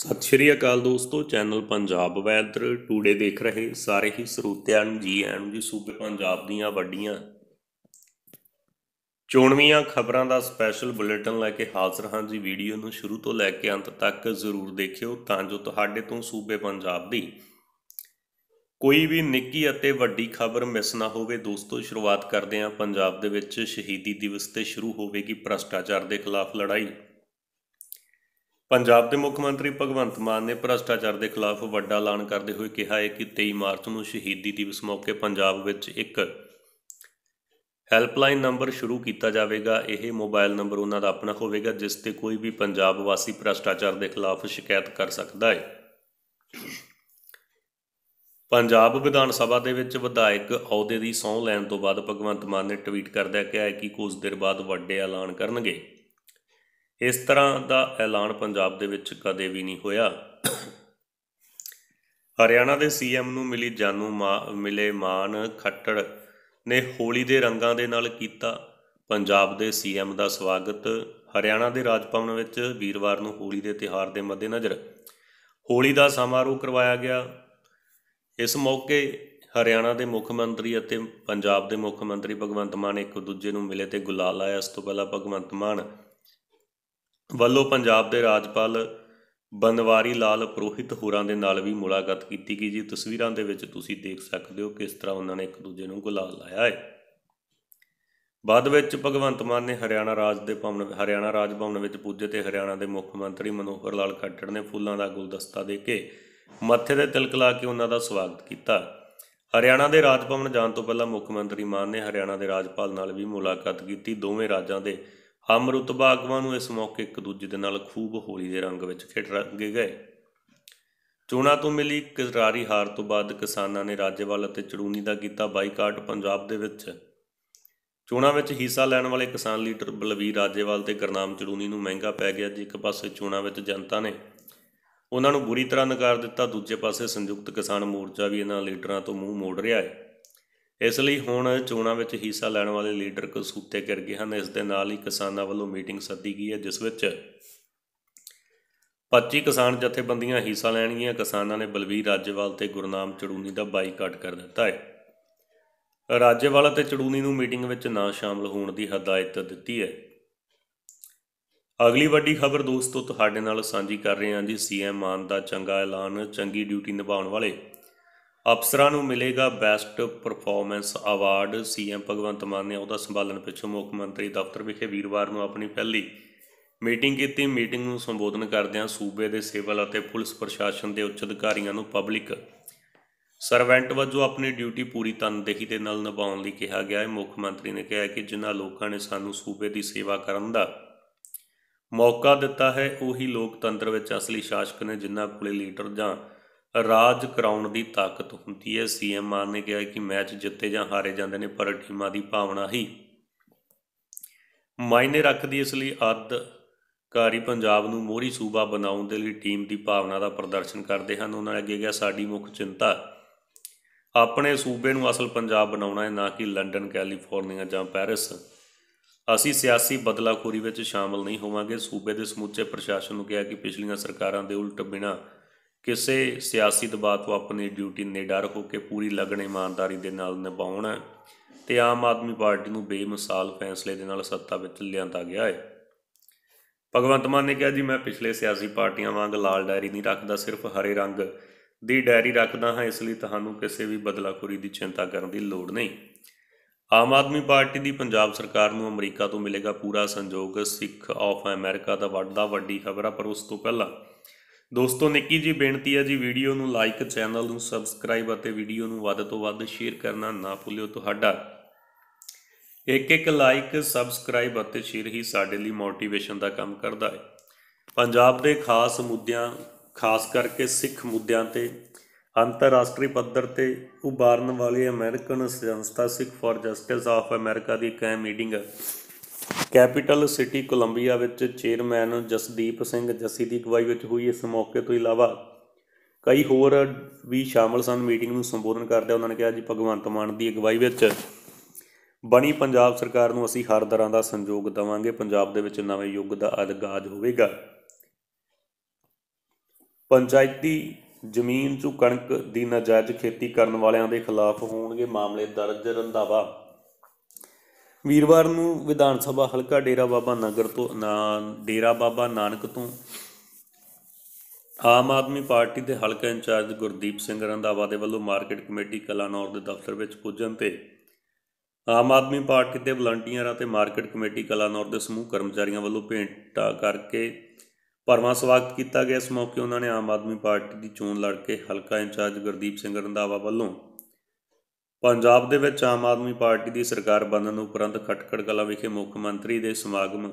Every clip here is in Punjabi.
ਸਤਿ ਸ਼੍ਰੀ ਅਕਾਲ ਦੋਸਤੋ ਚੈਨਲ ਪੰਜਾਬ ਵੈਦਰ ਟੂਡੇ ਦੇਖ ਰਹੇ ਸਾਰੇ ਹੀ ਸਰੋਤਿਆਂ ਨੂੰ ਜੀ ਐਨ ਜੀ ਸੂਬੇ ਪੰਜਾਬ ਦੀਆਂ ਵੱਡੀਆਂ ਚੋਣਵੀਆਂ ਖਬਰਾਂ ਦਾ ਸਪੈਸ਼ਲ ਬੁਲੇਟਿਨ ਲੈ ਕੇ ਹਾਜ਼ਰ ਹਾਂ ਜੀ ਵੀਡੀਓ ਨੂੰ ਸ਼ੁਰੂ ਤੋਂ ਲੈ ਕੇ ਅੰਤ ਤੱਕ ਜ਼ਰੂਰ ਦੇਖਿਓ ਤਾਂ ਜੋ ਤੁਹਾਡੇ ਤੋਂ ਸੂਬੇ ਪੰਜਾਬ ਦੀ ਕੋਈ ਵੀ ਨਿੱਕੀ ਅਤੇ ਵੱਡੀ ਖਬਰ ਮਿਸ ਨਾ ਹੋਵੇ ਦੋਸਤੋ ਸ਼ੁਰੂਆਤ ਕਰਦੇ ਹਾਂ ਪੰਜਾਬ ਦੇ ਵਿੱਚ ਸ਼ਹੀਦੀ ਦਿਵਸ ਤੇ ਸ਼ੁਰੂ ਹੋਵੇਗੀ ਭ੍ਰਸ਼ਟਾਚਾਰ ਦੇ ਖਿਲਾਫ ਲੜਾਈ ਪੰਜਾਬ ਦੇ ਮੁੱਖ ਮੰਤਰੀ ਭਗਵੰਤ ਮਾਨ ਨੇ ਭ੍ਰਸ਼ਟਾਚਾਰ ਦੇ ਖਿਲਾਫ ਵੱਡਾ ਐਲਾਨ ਕਰਦੇ ਹੋਏ ਕਿਹਾ ਹੈ ਕਿ 23 ਮਾਰਚ ਨੂੰ ਸ਼ਹੀਦੀ ਦਿਵਸ ਮੌਕੇ ਪੰਜਾਬ ਵਿੱਚ ਇੱਕ ਹੈਲਪਲਾਈਨ ਨੰਬਰ ਸ਼ੁਰੂ ਕੀਤਾ ਜਾਵੇਗਾ ਇਹ ਮੋਬਾਈਲ ਨੰਬਰ ਉਹਨਾਂ ਦਾ ਆਪਣਾ ਹੋਵੇਗਾ ਜਿਸ ਤੇ ਕੋਈ ਵੀ ਪੰਜਾਬ ਵਾਸੀ ਭ੍ਰਸ਼ਟਾਚਾਰ ਦੇ ਖਿਲਾਫ ਸ਼ਿਕਾਇਤ ਕਰ ਸਕਦਾ ਹੈ ਪੰਜਾਬ ਵਿਧਾਨ ਸਭਾ ਦੇ ਵਿੱਚ ਵਿਧਾਇਕ ਅਹੁਦੇ ਦੀ ਸਹੁੰ ਲੈਣ ਤੋਂ ਬਾਅਦ ਭਗਵੰਤ ਮਾਨ ਨੇ ਟਵੀਟ ਕਰਦਿਆ ਕਿਹਾ ਕਿ ਕੁਝ ਦਿਨ ਬਾਅਦ ਵੱਡੇ ਐਲਾਨ ਕਰਨਗੇ ਇਸ ਤਰ੍ਹਾਂ ਦਾ ਐਲਾਨ ਪੰਜਾਬ ਦੇ ਵਿੱਚ ਕਦੇ ਵੀ ਨਹੀਂ ਹੋਇਆ ਹਰਿਆਣਾ ਦੇ ਸੀਐਮ ਨੂੰ ਮਿਲੀ ਜਾਨੂ ਮਿਲੇ ਮਾਨ ਖੱਟੜ ਨੇ ਹੋਲੀ ਦੇ ਰੰਗਾਂ ਦੇ ਨਾਲ ਕੀਤਾ ਪੰਜਾਬ ਦੇ ਸੀਐਮ ਦਾ ਸਵਾਗਤ ਹਰਿਆਣਾ ਦੇ ਰਾਜ ਭਵਨ ਵਿੱਚ ਵੀਰਵਾਰ ਨੂੰ ਹੋਲੀ ਦੇ ਤਿਹਾਰ ਦੇ ਮੱਦੇਨਜ਼ਰ ਹੋਲੀ ਦਾ ਸਮਾਰੋਹ ਕਰਵਾਇਆ ਗਿਆ ਇਸ ਮੌਕੇ ਹਰਿਆਣਾ ਦੇ ਮੁੱਖ ਮੰਤਰੀ ਅਤੇ ਪੰਜਾਬ ਦੇ ਮੁੱਖ ਮੰਤਰੀ ਭਗਵੰਤ ਮਾਨ ਇੱਕ ਦੂਜੇ ਨੂੰ ਮਿਲੇ ਤੇ ਗੁਲਾਲ ਲਾਇਆ ਇਸ ਤੋਂ ਪਹਿਲਾਂ ਭਗਵੰਤ ਮਾਨ ਵੱਲੋਂ ਪੰਜਾਬ ਦੇ ਰਾਜਪਾਲ ਬਨਵਾਰੀ ਲਾਲ ਪ੍ਰੋਹਿਤ ਹੋਰਾਂ ਦੇ ਨਾਲ ਵੀ ਮੁਲਾਕਾਤ ਕੀਤੀ ਗਈ ਜੀ ਤਸਵੀਰਾਂ ਦੇ ਵਿੱਚ ਤੁਸੀਂ ਦੇਖ ਸਕਦੇ ਹੋ ਕਿਸ ਤਰ੍ਹਾਂ ਉਹਨਾਂ ਨੇ ਇੱਕ ਦੂਜੇ ਨੂੰ ਗੁਲਾਲ ਲਾਇਆ ਹੈ ਬਾਅਦ ਵਿੱਚ ਭਗਵੰਤ ਮਾਨ ਨੇ ਹਰਿਆਣਾ ਰਾਜ ਦੇ ਭਵਨ ਹਰਿਆਣਾ ਰਾਜ ਭਵਨ ਵਿੱਚ ਪੁੱਜੇ ਤੇ ਹਰਿਆਣਾ ਦੇ ਮੁੱਖ ਮੰਤਰੀ ਮਨੋਹਰ ਲਾਲ ਖੱਟੜ ਨੇ ਫੁੱਲਾਂ ਦਾ ਗੁਲਦਸਤਾ ਦੇ ਕੇ ਮੱਥੇ ਤੇ ਤਿਲਕ ਲਾ ਕੇ ਉਹਨਾਂ ਦਾ ਸਵਾਗਤ ਕੀਤਾ ਹਰਿਆਣਾ ਦੇ ਰਾਜ ਭਵਨ ਜਾਣ ਤੋਂ ਪਹਿਲਾਂ ਮੁੱਖ ਮੰਤਰੀ ਮਾਨ ਨੇ ਹਰਿਆਣਾ ਦੇ ਰਾਜਪਾਲ ਨਾਲ ਵੀ ਮੁਲਾਕਾਤ ਕੀਤੀ ਦੋਵੇਂ ਰਾਜਾਂ ਦੇ ਅਮਰੁਤ ਬਾਗਵਾ ਨੂੰ ਇਸ ਮੌਕੇ ਇੱਕ ਦੂਜੇ ਦੇ ਨਾਲ ਖੂਬ ਹੋਲੀ ਦੇ ਰੰਗ ਵਿੱਚ ਖੇਡ ਰੰਗੇ ਗਏ ਚੋਣਾਂ ਤੋਂ ਮਿਲੀ ਕਿਰਾਰੀ ਹਾਰ ਤੋਂ ਬਾਅਦ ਕਿਸਾਨਾਂ ਨੇ ਰਾਜੇਵਾਲ ਅਤੇ ਚੜੂਨੀ ਦਾ ਕੀਤਾ ਬਾਈਕਾਟ ਪੰਜਾਬ ਦੇ ਵਿੱਚ ਚੋਣਾਂ ਵਿੱਚ ਹਿੱਸਾ ਲੈਣ ਵਾਲੇ ਕਿਸਾਨ ਲੀਡਰ ਬਲਵੀਰ ਰਾਜੇਵਾਲ ਤੇ ਗਰਨਾਮ ਚੜੂਨੀ ਨੂੰ ਮਹਿੰਗਾ ਪੈ ਗਿਆ ਜੀ ਇੱਕ ਪਾਸੇ ਚੋਣਾਂ ਵਿੱਚ ਜਨਤਾ ਨੇ ਉਹਨਾਂ ਨੂੰ ਬੁਰੀ ਤਰ੍ਹਾਂ ਨਕਾਰ ਦਿੱਤਾ ਦੂਜੇ ਪਾਸੇ ਸੰਯੁਕਤ ਕਿਸਾਨ ਮੋਰਚਾ ਵੀ ਇਹਨਾਂ ਲੀਡਰਾਂ ਤੋਂ ਮੂੰਹ ਮੋੜ ਰਿਹਾ ਹੈ ਇਸ ਲਈ ਹੁਣ ਚੋਣਾਂ ਵਿੱਚ ਹਿੱਸਾ ਲੈਣ ਵਾਲੇ ਲੀਡਰ ਕਸੂਤੇ ਕਰ ਗਏ ਹਨ ਇਸ ਦੇ ਨਾਲ ਹੀ ਕਿਸਾਨਾਂ ਵੱਲੋਂ ਮੀਟਿੰਗ ਸੱਦੀ ਗਈ ਹੈ ਜਿਸ ਵਿੱਚ 25 ਕਿਸਾਨ ਜਥੇਬੰਦੀਆਂ ਹਿੱਸਾ ਲੈਣਗੀਆਂ ਕਿਸਾਨਾਂ ਨੇ ਬਲਵੀਰ ਰਾਜੇਵਾਲ ਤੇ ਗੁਰਨਾਮ ਚੜੂਨੀ ਦਾ ਬਾਈਕਾਟ ਕਰ ਦਿੱਤਾ ਹੈ ਰਾਜੇਵਾਲ ਤੇ ਚੜੂਨੀ ਨੂੰ ਮੀਟਿੰਗ ਵਿੱਚ ਨਾ ਸ਼ਾਮਲ ਹੋਣ ਦੀ ਹਦਾਇਤ ਦਿੱਤੀ ਹੈ ਅਗਲੀ ਵੱਡੀ ਖਬਰ ਦੋਸਤੋ ਤੁਹਾਡੇ ਨਾਲ ਸਾਂਝੀ ਕਰ ਰਹੇ ਹਾਂ ਜੀ ਸੀਐਮ ਮਾਨ ਦਾ ਚੰਗਾ ਐਲਾਨ ਚੰਗੀ ਡਿਊਟੀ ਨਿਭਾਉਣ ਵਾਲੇ ਅਫਸਰਾਂ ਨੂੰ ਮਿਲੇਗਾ best performance award CM Bhagwant Mann ਨੇ ਉਹਦਾ ਸੰਭਾਲਣ ਪਿੱਛੋਂ ਮੁੱਖ ਮੰਤਰੀ ਦਫ਼ਤਰ ਵਿਖੇ ਵੀਰਵਾਰ ਨੂੰ ਆਪਣੀ ਪਹਿਲੀ ਮੀਟਿੰਗ ਕੀਤੀ ਮੀਟਿੰਗ ਨੂੰ ਸੰਬੋਧਨ ਕਰਦਿਆਂ ਸੂਬੇ ਦੇ ਸਿਵਲ ਅਤੇ ਪੁਲਿਸ ਪ੍ਰਸ਼ਾਸਨ ਦੇ ਉੱਚ ਅਧਿਕਾਰੀਆਂ ਨੂੰ ਪਬਲਿਕ ਸਰਵੈਂਟ ਵਜੋਂ ਆਪਣੀ ਡਿਊਟੀ ਪੂਰੀ ਤਨਦੇਹੀ ਦੇ ਨਾਲ ਨਿਭਾਉਣ ਲਈ ਕਿਹਾ ਗਿਆ ਹੈ ਮੁੱਖ ਮੰਤਰੀ ਨੇ ਕਿਹਾ ਕਿ ਜਿਨ੍ਹਾਂ ਲੋਕਾਂ ਨੇ ਸਾਨੂੰ ਸੂਬੇ ਦੀ ਸੇਵਾ ਕਰਨ ਦਾ ਮੌਕਾ ਦਿੱਤਾ ਹੈ ਉਹੀ ਲੋਕਤੰਤਰ ਵਿੱਚ ਅਸਲੀ ਸ਼ਾਸਕ ਨੇ ਜਿਨ੍ਹਾਂ ਕੋਲੇ ਲੀਡਰ ਜਾਂ ਰਾਜ ਕਰਾਉਣ ਦੀ ਤਾਕਤ ਹੁੰਦੀ ਹੈ ਸੀਐਮ ਆਰ ਨੇ ਕਿਹਾ ਕਿ ਮੈਚ ਜਿੱਤੇ ਜਾਂ ਹਾਰੇ ਜਾਂਦੇ ਨੇ ਪਰ ਟੀਮਾਂ ਦੀ ਭਾਵਨਾ ਹੀ ਮਾਇਨੇ ਰੱਖਦੀ ਇਸ ਲਈ ਅੱਧ ਕਾਰੀ ਪੰਜਾਬ ਨੂੰ ਮੋਹਰੀ ਸੂਬਾ ਬਣਾਉਣ ਦੇ ਲਈ ਟੀਮ ਦੀ ਭਾਵਨਾ ਦਾ ਪ੍ਰਦਰਸ਼ਨ ਕਰਦੇ ਹਨ ਉਹਨਾਂ ਨੇ ਅੱਗੇ ਕਿਹਾ ਸਾਡੀ ਮੁੱਖ ਚਿੰਤਾ ਆਪਣੇ ਸੂਬੇ ਨੂੰ ਅਸਲ ਪੰਜਾਬ ਬਣਾਉਣਾ ਹੈ ਨਾ ਕਿ ਲੰਡਨ ਕੈਲੀਫੋਰਨੀਆ ਜਾਂ ਪੈਰਿਸ ਅਸੀਂ ਸਿਆਸੀ ਬਦਲਾਖੋਰੀ ਵਿੱਚ ਸ਼ਾਮਲ ਨਹੀਂ ਹੋਵਾਂਗੇ ਸੂਬੇ ਦੇ ਸਮੁੱਚੇ ਪ੍ਰਸ਼ਾਸਨ ਨੂੰ ਕਿਹਾ ਕਿ ਪਿਛਲੀਆਂ ਸਰਕਾਰਾਂ ਦੇ ਉਲਟ ਬਿਨਾ ਕਿਸੇ ਸਿਆਸੀ ਦਬਾਅ ਤੋਂ ਆਪਣੀ ਡਿਊਟੀ ਨਿਡਰ ਹੋ ਕੇ ਪੂਰੀ ਲਗਨ ਇਮਾਨਦਾਰੀ ਦੇ ਨਾਲ ਨਿਭਾਉਣਾ ਤੇ ਆਮ ਆਦਮੀ ਪਾਰਟੀ ਨੂੰ ਬੇਮਿਸਾਲ ਫੈਸਲੇ ਦੇ ਨਾਲ ਸੱਤਾ ਵਿੱਚ ਲਿਆਂਦਾ ਗਿਆ ਹੈ ਭਗਵੰਤ ਮਾਨ ਨੇ ਕਿਹਾ ਜੀ ਮੈਂ ਪਿਛਲੇ ਸਿਆਸੀ ਪਾਰਟੀਆਂ ਵਾਂਗ ਲਾਲ ਡਾਇਰੀ ਨਹੀਂ ਰੱਖਦਾ ਸਿਰਫ ਹਰੇ ਰੰਗ ਦੀ ਡਾਇਰੀ ਰੱਖਦਾ ਹਾਂ ਇਸ ਲਈ ਤੁਹਾਨੂੰ ਕਿਸੇ ਵੀ ਬਦਲਾਖੋਰੀ ਦੀ ਚਿੰਤਾ ਕਰਨ ਦੀ ਲੋੜ ਨਹੀਂ ਆਮ ਆਦਮੀ ਪਾਰਟੀ ਦੀ ਪੰਜਾਬ ਸਰਕਾਰ ਨੂੰ ਅਮਰੀਕਾ ਤੋਂ ਮਿਲੇਗਾ ਪੂਰਾ ਸੰਯੋਗ ਸਿੱਖ ਆਫ ਅਮਰੀਕਾ ਦਾ ਵੱਡਾ ਵੱਡੀ ਖਬਰ ਆ ਪਰ ਉਸ ਤੋਂ ਪਹਿਲਾਂ ਦੋਸਤੋ ਨਿੱਕੀ ਜੀ ਬੇਨਤੀ ਹੈ ਜੀ ਵੀਡੀਓ ਨੂੰ ਲਾਈਕ ਚੈਨਲ ਨੂੰ ਸਬਸਕ੍ਰਾਈਬ ਅਤੇ ਵੀਡੀਓ ਨੂੰ ਵੱਧ ਤੋਂ ਵੱਧ ਸ਼ੇਅਰ ਕਰਨਾ ਨਾ ਭੁੱਲਿਓ ਤੁਹਾਡਾ ਇੱਕ ਇੱਕ ਲਾਈਕ ਸਬਸਕ੍ਰਾਈਬ ਅਤੇ ਸ਼ੇਅਰ ਹੀ ਸਾਡੇ ਲਈ ਮੋਟੀਵੇਸ਼ਨ ਦਾ ਕੰਮ ਕਰਦਾ ਹੈ ਪੰਜਾਬ ਦੇ ਖਾਸ ਮੁੱਦਿਆਂ ਖਾਸ ਕਰਕੇ ਸਿੱਖ ਮੁੱਦਿਆਂ ਤੇ ਅੰਤਰਰਾਸ਼ਟਰੀ ਪੱਧਰ ਤੇ ਉਭਾਰਨ ਵਾਲੀ ਅਮਰੀਕਨ ਸੰਸਥਾ Sikh for Justice of America ਦੀ ਇੱਕ ਮੀਟਿੰਗ ਕੈਪੀਟਲ ਸਿਟੀ ਕੋਲੰਬੀਆ ਵਿੱਚ ਚੇਅਰਮੈਨ ਜਸਦੀਪ ਸਿੰਘ ਜੱਸੀ ਦੀ ਅਗਵਾਈ ਵਿੱਚ ਹੋਈ ਇਸ ਮੌਕੇ ਤੋਂ ਇਲਾਵਾ ਕਈ ਹੋਰ ਵੀ ਸ਼ਾਮਲ ਸਨ ਮੀਟਿੰਗ ਨੂੰ ਸੰਬੋਧਨ ਕਰਦੇ ਉਹਨਾਂ ਨੇ ਕਿਹਾ ਜੀ ਭਗਵੰਤ ਮਾਨ ਦੀ ਅਗਵਾਈ ਵਿੱਚ ਬਣੀ ਪੰਜਾਬ ਸਰਕਾਰ ਨੂੰ ਅਸੀਂ ਹਰ ਤਰ੍ਹਾਂ ਦਾ ਸੰਯੋਗ ਦਵਾਂਗੇ ਪੰਜਾਬ ਦੇ ਵਿੱਚ ਨਵੇਂ ਯੁੱਗ ਦਾ ਅਲਗਾਜ ਹੋਵੇਗਾ ਪੰਚਾਇਤੀ ਜ਼ਮੀਨ 'ਚੋਂ ਕਣਕ ਦੀ ਨਾਜਾਇਜ਼ ਖੇਤੀ ਕਰਨ ਵਾਲਿਆਂ ਦੇ ਖਿਲਾਫ ਹੋਣਗੇ ਮਾਮਲੇ ਦਰਜ ਰੰਦਾਵਾ ਵੀਰਵਾਰ ਨੂੰ ਵਿਧਾਨ ਸਭਾ ਹਲਕਾ ਡੇਰਾ ਬਾਬਾ ਨਗਰ ਤੋਂ ਡੇਰਾ ਬਾਬਾ ਨਾਨਕ ਤੋਂ ਆਮ ਆਦਮੀ ਪਾਰਟੀ ਦੇ ਹਲਕਾ ਇੰਚਾਰਜ ਗੁਰਦੀਪ ਸਿੰਘ ਰੰਧਾਵਾ ਦੇ ਵੱਲੋਂ ਮਾਰਕੀਟ ਕਮੇਟੀ ਕਲਾਨੌਰ ਦੇ ਦਫ਼ਤਰ ਵਿੱਚ ਪੁੱਜਣ ਤੇ ਆਮ ਆਦਮੀ ਪਾਰਟੀ ਦੇ ਵਲੰਟੀਅਰਾਂ ਅਤੇ ਮਾਰਕੀਟ ਕਮੇਟੀ ਕਲਾਨੌਰ ਦੇ ਸਮੂਹ ਕਰਮਚਾਰੀਆਂ ਵੱਲੋਂ ਭੇਂਟਾ ਕਰਕੇ ਭਰਵਾਂ ਸਵਾਗਤ ਕੀਤਾ ਗਿਆ ਇਸ ਮੌਕੇ ਉਹਨਾਂ ਨੇ ਆਮ ਆਦਮੀ ਪਾਰਟੀ ਦੀ ਚੋਣ ਲੜ ਕੇ ਹਲਕਾ ਇੰਚਾਰਜ ਗੁਰਦੀਪ ਸਿੰਘ ਰੰਧਾਵਾ ਵੱਲੋਂ ਪੰਜਾਬ ਦੇ ਵਿੱਚ ਆਮ ਆਦਮੀ ਪਾਰਟੀ ਦੀ ਸਰਕਾਰ ਬਣਨ ਉਪਰੰਤ ਖਟਕੜ ਕਲਾ ਵਿਖੇ ਮੁੱਖ ਮੰਤਰੀ ਦੇ ਸਮਾਗਮ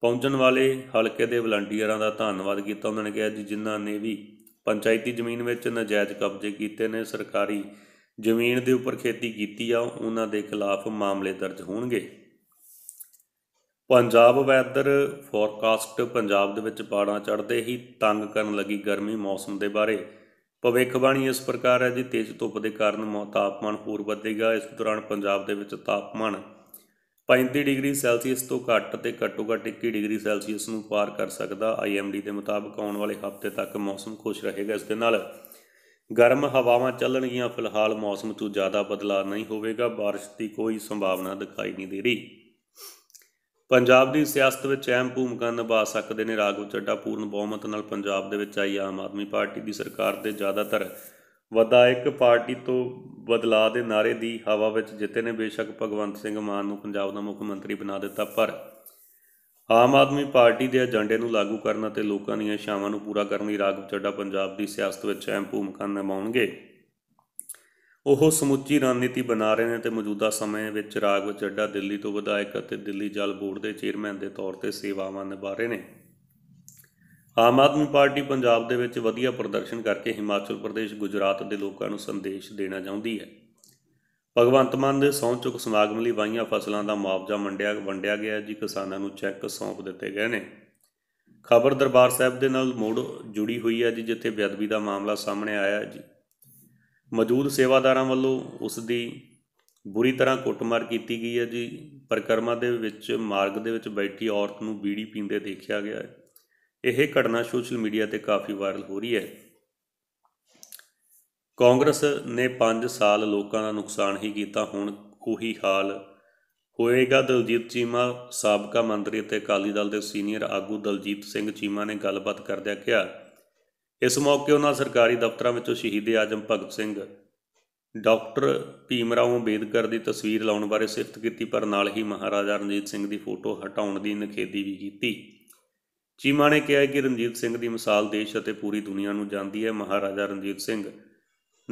ਪਹੁੰਚਣ ਵਾਲੇ ਹਲਕੇ ਦੇ ਵਲੰਟੀਅਰਾਂ ਦਾ ਧੰਨਵਾਦ ਕੀਤਾ ਉਹਨਾਂ ਨੇ ਕਿਹਾ ਜੀ ਜਿਨ੍ਹਾਂ ਨੇ ਵੀ ਪੰਚਾਇਤੀ ਜ਼ਮੀਨ ਵਿੱਚ ਨਾਜਾਇਜ਼ ਕਬਜ਼ੇ ਕੀਤੇ ਨੇ ਸਰਕਾਰੀ ਜ਼ਮੀਨ ਦੇ ਉੱਪਰ ਖੇਤੀ ਕੀਤੀ ਆ ਉਹਨਾਂ ਦੇ ਖਿਲਾਫ ਮਾਮਲੇ ਦਰਜ ਹੋਣਗੇ ਪੰਜਾਬ ਵੈਦਰ ਫੋਰਕਾਸਟ ਪੰਜਾਬ ਦੇ ਵਿੱਚ ਪਾੜਾਂ ਚੜਦੇ ਹੀ ਤੰਗ ਕਰਨ ਲੱਗੀ ਗਰਮੀ ਮੌਸਮ ਦੇ ਬਾਰੇ ਭਵਿੱਖਬਾਣੀ ਇਸ ਪ੍ਰਕਾਰ ਹੈ ਜੀ ਤੇਜ਼ ਧੁੱਪ ਦੇ ਕਾਰਨ ਤਾਪਮਾਨ ਹੋਰ ਵਧੇਗਾ ਇਸ ਦੌਰਾਨ ਪੰਜਾਬ ਦੇ ਵਿੱਚ ਤਾਪਮਾਨ 35 ਡਿਗਰੀ ਸੈਲਸੀਅਸ ਤੋਂ ਘੱਟ ਤੇ ਘੱਟੋ-ਘੱਟ 21 ਡਿਗਰੀ ਸੈਲਸੀਅਸ ਨੂੰ ਪਾਰ ਕਰ ਸਕਦਾ ਆਈਐਮਡੀ ਦੇ ਮੁਤਾਬਕ ਆਉਣ ਵਾਲੇ ਹਫ਼ਤੇ ਤੱਕ ਮੌਸਮ ਖੁਸ਼ ਰਹੇਗਾ ਇਸ ਦੇ ਨਾਲ ਗਰਮ ਹਵਾਵਾਂ ਚੱਲਣਗੀਆਂ ਫਿਲਹਾਲ ਮੌਸਮ ਤੋਂ ਜ਼ਿਆਦਾ ਬਦਲਾਅ ਨਹੀਂ ਹੋਵੇਗਾ بارش ਦੀ ਕੋਈ ਸੰਭਾਵਨਾ ਦਿਖਾਈ ਨਹੀਂ ਦੇ ਰਹੀ ਪੰਜਾਬ ਦੀ ਸਿਆਸਤ ਵਿੱਚ ਅਹਿਮ ਭੂਮਿਕਾ ਨਿਭਾ ਸਕਦੇ ਨੇ ਰਾਗੂ ਚੱਡਾ ਪੂਰਨ ਬਹੁਮਤ ਨਾਲ ਪੰਜਾਬ ਦੇ ਵਿੱਚ ਆਈ ਆਮ ਆਦਮੀ ਪਾਰਟੀ ਦੀ ਸਰਕਾਰ ਦੇ ਜ਼ਿਆਦਾਤਰ ਵਿਧਾਇਕ ਪਾਰਟੀ ਤੋਂ ਬਦਲਾਅ ਦੇ ਨਾਰੇ ਦੀ ਹਵਾ ਵਿੱਚ ਜਿੱਤੇ ਨੇ ਬੇਸ਼ੱਕ ਭਗਵੰਤ ਸਿੰਘ ਮਾਨ ਨੂੰ ਪੰਜਾਬ ਦਾ ਮੁੱਖ ਮੰਤਰੀ ਬਣਾ ਦਿੱਤਾ ਪਰ ਆਮ ਆਦਮੀ ਪਾਰਟੀ ਦੇ ਏਜੰਡੇ ਨੂੰ ਲਾਗੂ ਕਰਨ ਅਤੇ ਲੋਕਾਂ ਦੀਆਂ ਇਛਾਵਾਂ ਨੂੰ ਪੂਰਾ ਕਰਨ ਲਈ ਰਾਗੂ ਚੱਡਾ ਪੰਜਾਬ ਦੀ ਸਿਆਸਤ ਵਿੱਚ ਅਹਿਮ ਭੂਮਿਕਾ ਨਿਭਾਉਣਗੇ ਉਹ ਸਮੁੱਚੀ ਰਣਨੀਤੀ ਬਣਾ ਰਹੇ ਨੇ ਤੇ ਮੌਜੂਦਾ ਸਮੇਂ ਵਿੱਚ ਰਾਗਵ ਚੱਡਾ ਦਿੱਲੀ ਤੋਂ ਵਿਧਾਇਕ ਅਤੇ ਦਿੱਲੀ ਜਲ ਬੋਰਡ ਦੇ ਚੇਅਰਮੈਨ ਦੇ ਤੌਰ ਤੇ ਸੇਵਾਵਾਂ ਨਿਭਾ ਰਹੇ ਨੇ ਆਮ ਆਦਮੀ ਪਾਰਟੀ ਪੰਜਾਬ ਦੇ ਵਿੱਚ ਵਧੀਆ ਪ੍ਰਦਰਸ਼ਨ ਕਰਕੇ ਹਿਮਾਚਲ ਪ੍ਰਦੇਸ਼ ਗੁਜਰਾਤ ਦੇ ਲੋਕਾਂ ਨੂੰ ਸੰਦੇਸ਼ ਦੇਣਾ ਚਾਹੁੰਦੀ ਹੈ ਭਗਵੰਤ ਮਾਨ ਦੇ ਸੌਂ ਚੁੱਕ ਸਮਾਗਮ ਲਈ ਵਾਈਆਂ ਫਸਲਾਂ ਦਾ ਮੁਆਵਜ਼ਾ ਮੰਡਿਆ ਵੰਡਿਆ ਗਿਆ ਜੀ ਕਿਸਾਨਾਂ ਨੂੰ ਚੈੱਕ ਸੌਂਪ ਦਿੱਤੇ ਗਏ ਨੇ ਖਬਰ ਦਰਬਾਰ ਸਾਹਿਬ ਦੇ ਨਾਲ ਮੋੜ ਜੁੜੀ ਹੋਈ ਹੈ ਜੀ ਜਿੱਥੇ ਬੇਅਦਬੀ ਦਾ ਮਾਮਲਾ ਸਾਹਮਣੇ ਆਇਆ ਜੀ ਮੌਜੂਦ ਸੇਵਾਦਾਰਾਂ ਵੱਲੋਂ ਉਸ ਦੀ ਬੁਰੀ ਤਰ੍ਹਾਂ ਕੁੱਟਮਾਰ ਕੀਤੀ ਗਈ ਹੈ ਜੀ ਪਰਕਰਮਾ ਦੇ ਵਿੱਚ ਮਾਰਗ ਦੇ ਵਿੱਚ ਬੈਠੀ ਔਰਤ ਨੂੰ ਬੀੜੀ ਪੀਂਦੇ ਦੇਖਿਆ ਗਿਆ ਹੈ ਇਹ ਘਟਨਾ ਸੋਸ਼ਲ ਮੀਡੀਆ ਤੇ ਕਾਫੀ ਵਾਇਰਲ ਹੋ ਰਹੀ ਹੈ ਕਾਂਗਰਸ ਨੇ 5 ਸਾਲ ਲੋਕਾਂ ਦਾ ਨੁਕਸਾਨ ਹੀ ਕੀਤਾ ਹੁਣ ਉਹੀ ਹਾਲ ਹੋਏਗਾ ਦਲਜੀਤ ਚੀਮਾ ਸਾਬਕਾ ਮੰਤਰੀ ਅਤੇ ਅਕਾਲੀ ਦਲ ਦੇ ਸੀਨੀਅਰ ਆਗੂ ਦਲਜੀਤ ਸਿੰਘ ਚੀਮਾ ਨੇ ਗੱਲਬਾਤ ਕਰਦਿਆਂ ਕਿਹਾ ਇਸ ਮੌਕੇ ਉਹਨਾਂ ਸਰਕਾਰੀ ਦਫ਼ਤਰਾਂ ਵਿੱਚੋਂ ਸ਼ਹੀਦ ਆਜਮ ਭਗਤ ਸਿੰਘ ਡਾਕਟਰ ਭੀਮਰਾਓ ਅੰਬੇਦਕਰ ਦੀ ਤਸਵੀਰ ਲਾਉਣ ਬਾਰੇ ਸਿਫਤ ਕੀਤੀ ਪਰ ਨਾਲ ਹੀ ਮਹਾਰਾਜਾ ਰਣਜੀਤ ਸਿੰਘ ਦੀ ਫੋਟੋ ਹਟਾਉਣ ਦੀ ਨਖੇਦੀ ਵੀ ਕੀਤੀ ਚੀਮਾ ਨੇ ਕਿਹਾ ਕਿ ਰਣਜੀਤ ਸਿੰਘ ਦੀ ਮਿਸਾਲ ਦੇਸ਼ ਅਤੇ ਪੂਰੀ ਦੁਨੀਆ ਨੂੰ ਜਾਂਦੀ ਹੈ ਮਹਾਰਾਜਾ ਰਣਜੀਤ ਸਿੰਘ